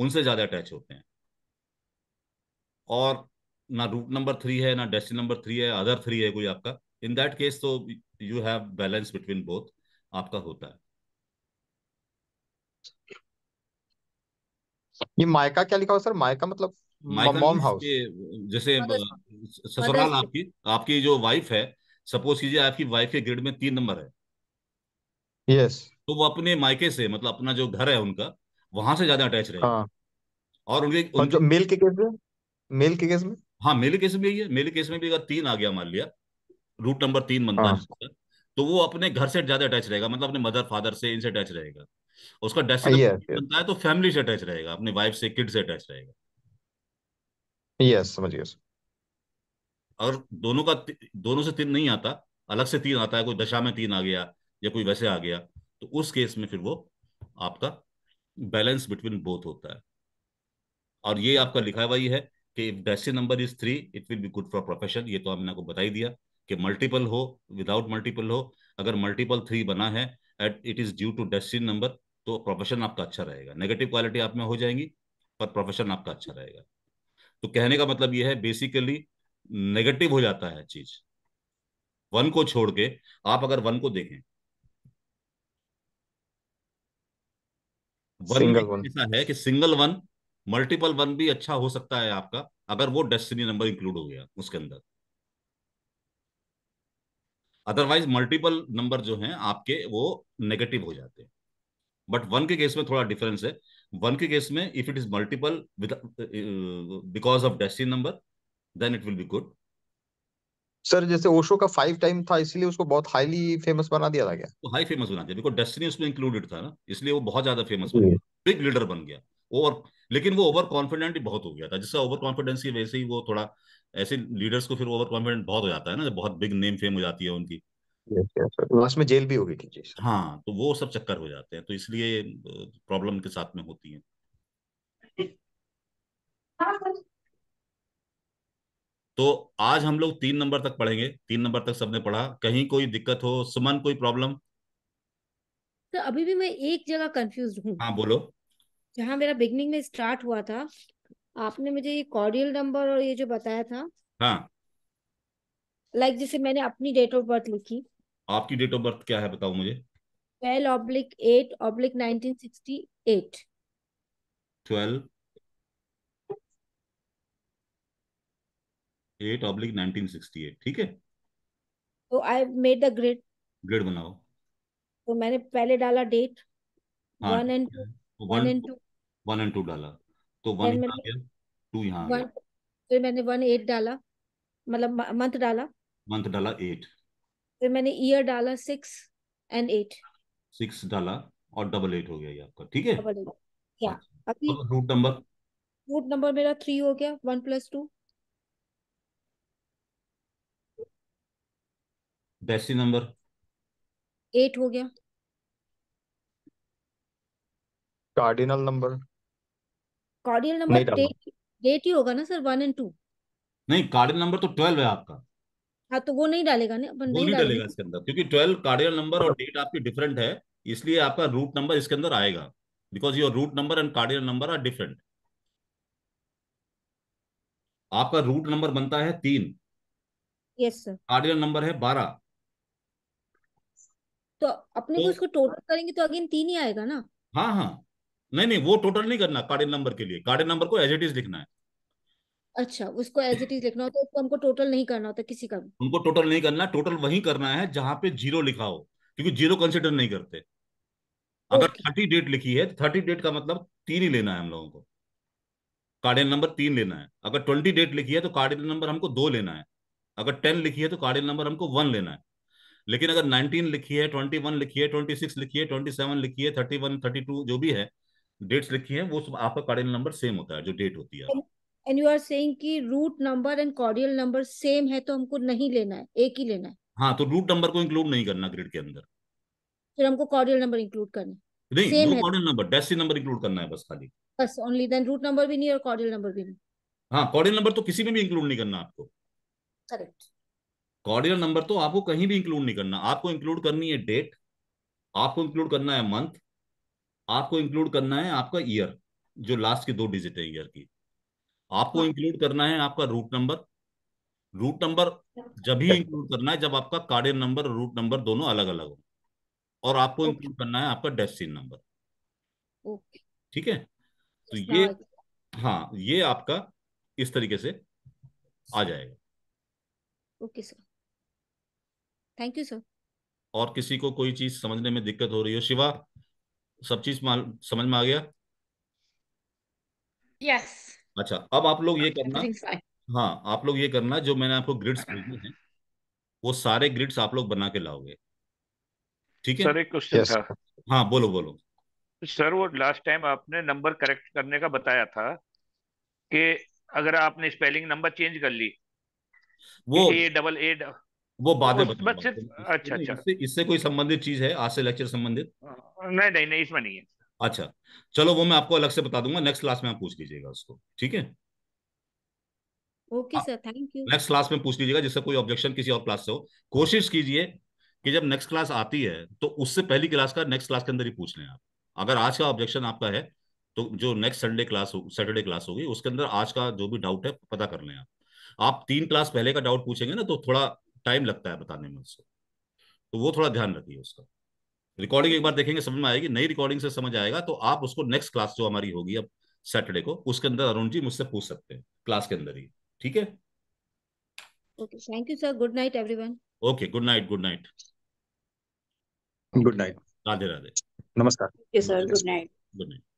उनसे ज़्यादा अटैच होते हैं और ना रूट नंबर थ्री है ना डेस्टिन नंबर थ्री है अदर थ्री है कोई आपका इन दैट केस तो you have balance between both आपका होता है ये मायका क्या लिखा हुआ सर मायका मतलब मॉम हाउस जैसे ससुराल आपकी आपकी जो वाइफ है सपोज कीजिए आपकी वाइफ के ग्रेड में तीन नंबर है यस तो वो अपने मायके से मतलब अपना जो घर है उनका वहां से ज्यादा अटैच रहे हाँ। और उनके, उनके और जो मेल के केस में मेल के केस में हाँ मेले केस में ही है मेले केस में भी अगर तीन आ गया मान लिया रूट नंबर तीन बनता हाँ। है तो वो अपने घर से ज्यादा अटैच रहेगा मतलब अपने मदर फादर से इनसे अटैच रहेगा उसका डेस्टिनेशन uh, बनता है तो फैमिली से अटैच रहेगा अपनी वाइफ से किड से अटैच रहेगा यस समझ गया अगर दोनों का दोनों से तीन नहीं आता अलग से तीन आता है कोई दशा में तीन आ गया या कोई वैसे आ गया तो उस केस में फिर वो आपका बैलेंस बिटवीन बोथ होता है और ये आपका लिखा हुआ ही है कि if destiny number is three it will be good for profession ये तो हमने आपको बता ही दिया कि मल्टीपल हो विदाउट मल्टीपल हो अगर मल्टीपल थ्री बना है at it is due to destiny number तो प्रोफेशन आपका अच्छा रहेगा नेगेटिव क्वालिटी आप में हो जाएंगी पर प्रोफेशन आपका अच्छा रहेगा तो कहने का मतलब यह है बेसिकली नेगेटिव हो जाता है चीज वन को छोड़ के आप अगर वन को देखें वन ऐसा है कि सिंगल वन मल्टीपल वन भी अच्छा हो सकता है आपका अगर वो डेस्टिनी नंबर इंक्लूड हो गया उसके अंदर अदरवाइज मल्टीपल नंबर जो हैं आपके वो नेगेटिव हो जाते हैं बट वन के केस में थोड़ा डिफरेंस है वन के केस में if it is multiple with because of destiny number then it will be good sir जैसे ओशो का फाइव टाइम था इसलिए उसको बहुत हाईली फेमस बना दिया था क्या तो हाई फेमस बना दिया बिकॉज डेस्टिनी उसमें इंक्लूडेड था ना इसलिए वो बहुत ज्यादा फेमस हम्म। बन गया बिग लीडर बन गया और लेकिन वो ओवर कॉन्फिडेंट बहुत हो गया था जिससे ओवर कॉन्फिडेंस की वजह से ही वो थोड़ा ऐसे लीडर्स को फिर ओवर कॉन्फिडेंट बहुत हो जाता है ना बहुत बिग नेम फेम हो जाती है उनकी yes, में जेल भी होगी जी हाँ तो वो सब चक्कर हो जाते हैं तो इसलिए प्रॉब्लम के साथ में होती है तो आज हम लोग तीन नंबर तक पढ़ेंगे तीन नंबर तक सबने पढ़ा कहीं कोई दिक्कत हो सुमन कोई प्रॉब्लम तो अभी भी मैं एक जगह कंफ्यूज हूँ हाँ बोलो जहाँ मेरा बिगनिंग में स्टार्ट हुआ था आपने मुझे ये कॉर्डियल नंबर और ये जो बताया था हाँ लाइक like जैसे मैंने अपनी डेट ऑफ बर्थ लिखी आपकी डेट ऑफ बर्थ क्या है बताओ मुझे twelve oblique eight oblique nineteen sixty eight twelve eight oblique nineteen sixty eight ठीक है तो I made the grid grid बनाओ तो मैंने पहले डाला date one and two one and two one and two डाला तो वन टू यहाँ फिर मैंने वन एट डाला मतलब मंथ डाला मंथ डाला एट फिर मैंने ईयर डाला सिक्स एंड एट सिक्स डाला और डबल एट हो गया ये आपका ठीक है डबल एट अच्छा, अभी रूट नंबर रूट नंबर मेरा थ्री हो गया वन प्लस टू बेसी नंबर एट हो गया cardinal number cardinal number date ही होगा ना सर वन एंड टू नहीं कार्डिनल नंबर तो ट्वेल्व है आपका हाँ तो वो नहीं डालेगा ना अपन नहीं डालेगा इसके अंदर क्योंकि ट्वेल्व कार्डियल नंबर और डेट आपकी डिफरेंट है इसलिए आपका रूट नंबर इसके अंदर आएगा because your root number and cardinal number are different आपका रूट नंबर बनता है तीन यस सर कार्डियल नंबर है बारह तो अपने तो, को इसको टोटल करेंगे तो अगेन तीन ही आएगा ना हाँ हाँ नहीं नहीं वो टोटल नहीं करना कार्डियल नंबर के लिए कार्डियल नंबर को एज इट इज लिखना है अच्छा उसको एज इट इज लिखना होता है उसको हमको टोटल नहीं करना होता किसी का भी हमको टोटल नहीं करना टोटल वही करना है जहां पे जीरो लिखा हो क्योंकि जीरो कंसिडर नहीं करते अगर थर्टी डेट लिखी है थर्टी डेट का मतलब तीन ही लेना है हम लोगों को कार्डियल नंबर तीन लेना है अगर ट्वेंटी डेट लिखी है तो कार्डियल नंबर हमको दो लेना है अगर टेन लिखी है तो कार्डियल नंबर हमको वन लेना है लेकिन अगर नाइनटीन लिखी है ट्वेंटी वन लिखी है ट्वेंटी सिक्स लिखी है ट्वेंटी सेवन लिखी है थर्टी वन थर्टी टू जो भी है डेट्स लिखी है वो सब आपका कार्डियल नंबर सेम होता है जो डेट होती है एंड यू आर सेइंग कि root number and cardinal number same है तो हमको नहीं लेना है एक ही लेना है हाँ तो रूट नंबर को इंक्लूड नहीं करना ग्रिड के अंदर फिर हमको कॉर्डियल नंबर इंक्लूड करना नहीं सेम है कॉर्डियल नंबर नंबर इंक्लूड करना है बस खाली बस ओनली देन रूट नंबर भी नहीं और कॉर्डियल नंबर भी नहीं हाँ कॉर्डियल नंबर तो किसी में भी इंक्लूड नहीं करना आपको करेक्ट कॉर्डियल नंबर तो आपको कहीं भी इंक्लूड नहीं करना आपको इंक्लूड करनी है डेट आपको इंक्लूड करना है मंथ आपको इंक्लूड करना है आपका ईयर जो लास्ट के दो डिजिट है ईयर की आपको इंक्लूड हाँ। करना है आपका रूट नंबर रूट नंबर जब ही इंक्लूड करना है जब आपका कार्डियन नंबर रूट नंबर दोनों अलग अलग हो और आपको इंक्लूड करना है आपका डेस्टिन नंबर ठीक है तो ये हाँ ये आपका इस तरीके से आ जाएगा okay sir thank you sir और किसी को कोई चीज समझने में दिक्कत हो रही हो शिवा सब चीज समझ में आ गया यस yes. अच्छा अब आप लोग ये करना हाँ आप लोग ये करना जो मैंने आपको ग्रिड्स भेजे हैं वो सारे ग्रिड्स आप लोग बना के लाओगे ठीक है सर एक क्वेश्चन था हाँ बोलो बोलो सर वो लास्ट टाइम आपने नंबर करेक्ट करने का बताया था कि अगर आपने स्पेलिंग नंबर चेंज कर ली वो ए डबल ए वो बाद में अच्छा अच्छा इससे कोई संबंधित चीज है आज से लेक्चर संबंधित नहीं नहीं नहीं इसमें नहीं है अच्छा चलो वो मैं आपको अलग से बता दूंगा नेक्स्ट क्लास में आप पूछ लीजिएगा उसको ठीक है okay sir thank you next class में पूछ लीजिएगा जिससे कोई ऑब्जेक्शन किसी और क्लास से हो कोशिश कीजिए कि जब नेक्स्ट क्लास आती है तो उससे पहली क्लास का नेक्स्ट क्लास के अंदर ही पूछ लें आप अगर आज का ऑब्जेक्शन आपका है तो जो नेक्स्ट संडे क्लास हो सैटरडे क्लास होगी उसके अंदर आज का जो भी डाउट है पता कर लें आप आप तीन क्लास पहले का डाउट पूछेंगे ना तो थोड़ा टाइम लगता है बताने में उसको तो वो थोड़ा ध्यान रखिए उसका रिकॉर्डिंग एक बार देखेंगे समझ में आएगी नई रिकॉर्डिंग से समझ आएगा तो आप उसको नेक्स्ट क्लास जो हमारी होगी अब सैटरडे को उसके अंदर अरुण जी मुझसे पूछ सकते हैं क्लास के अंदर ही ठीक है okay thank you sir good night everyone okay good night good night good night Radhe Radhe नमस्कार sir good night good night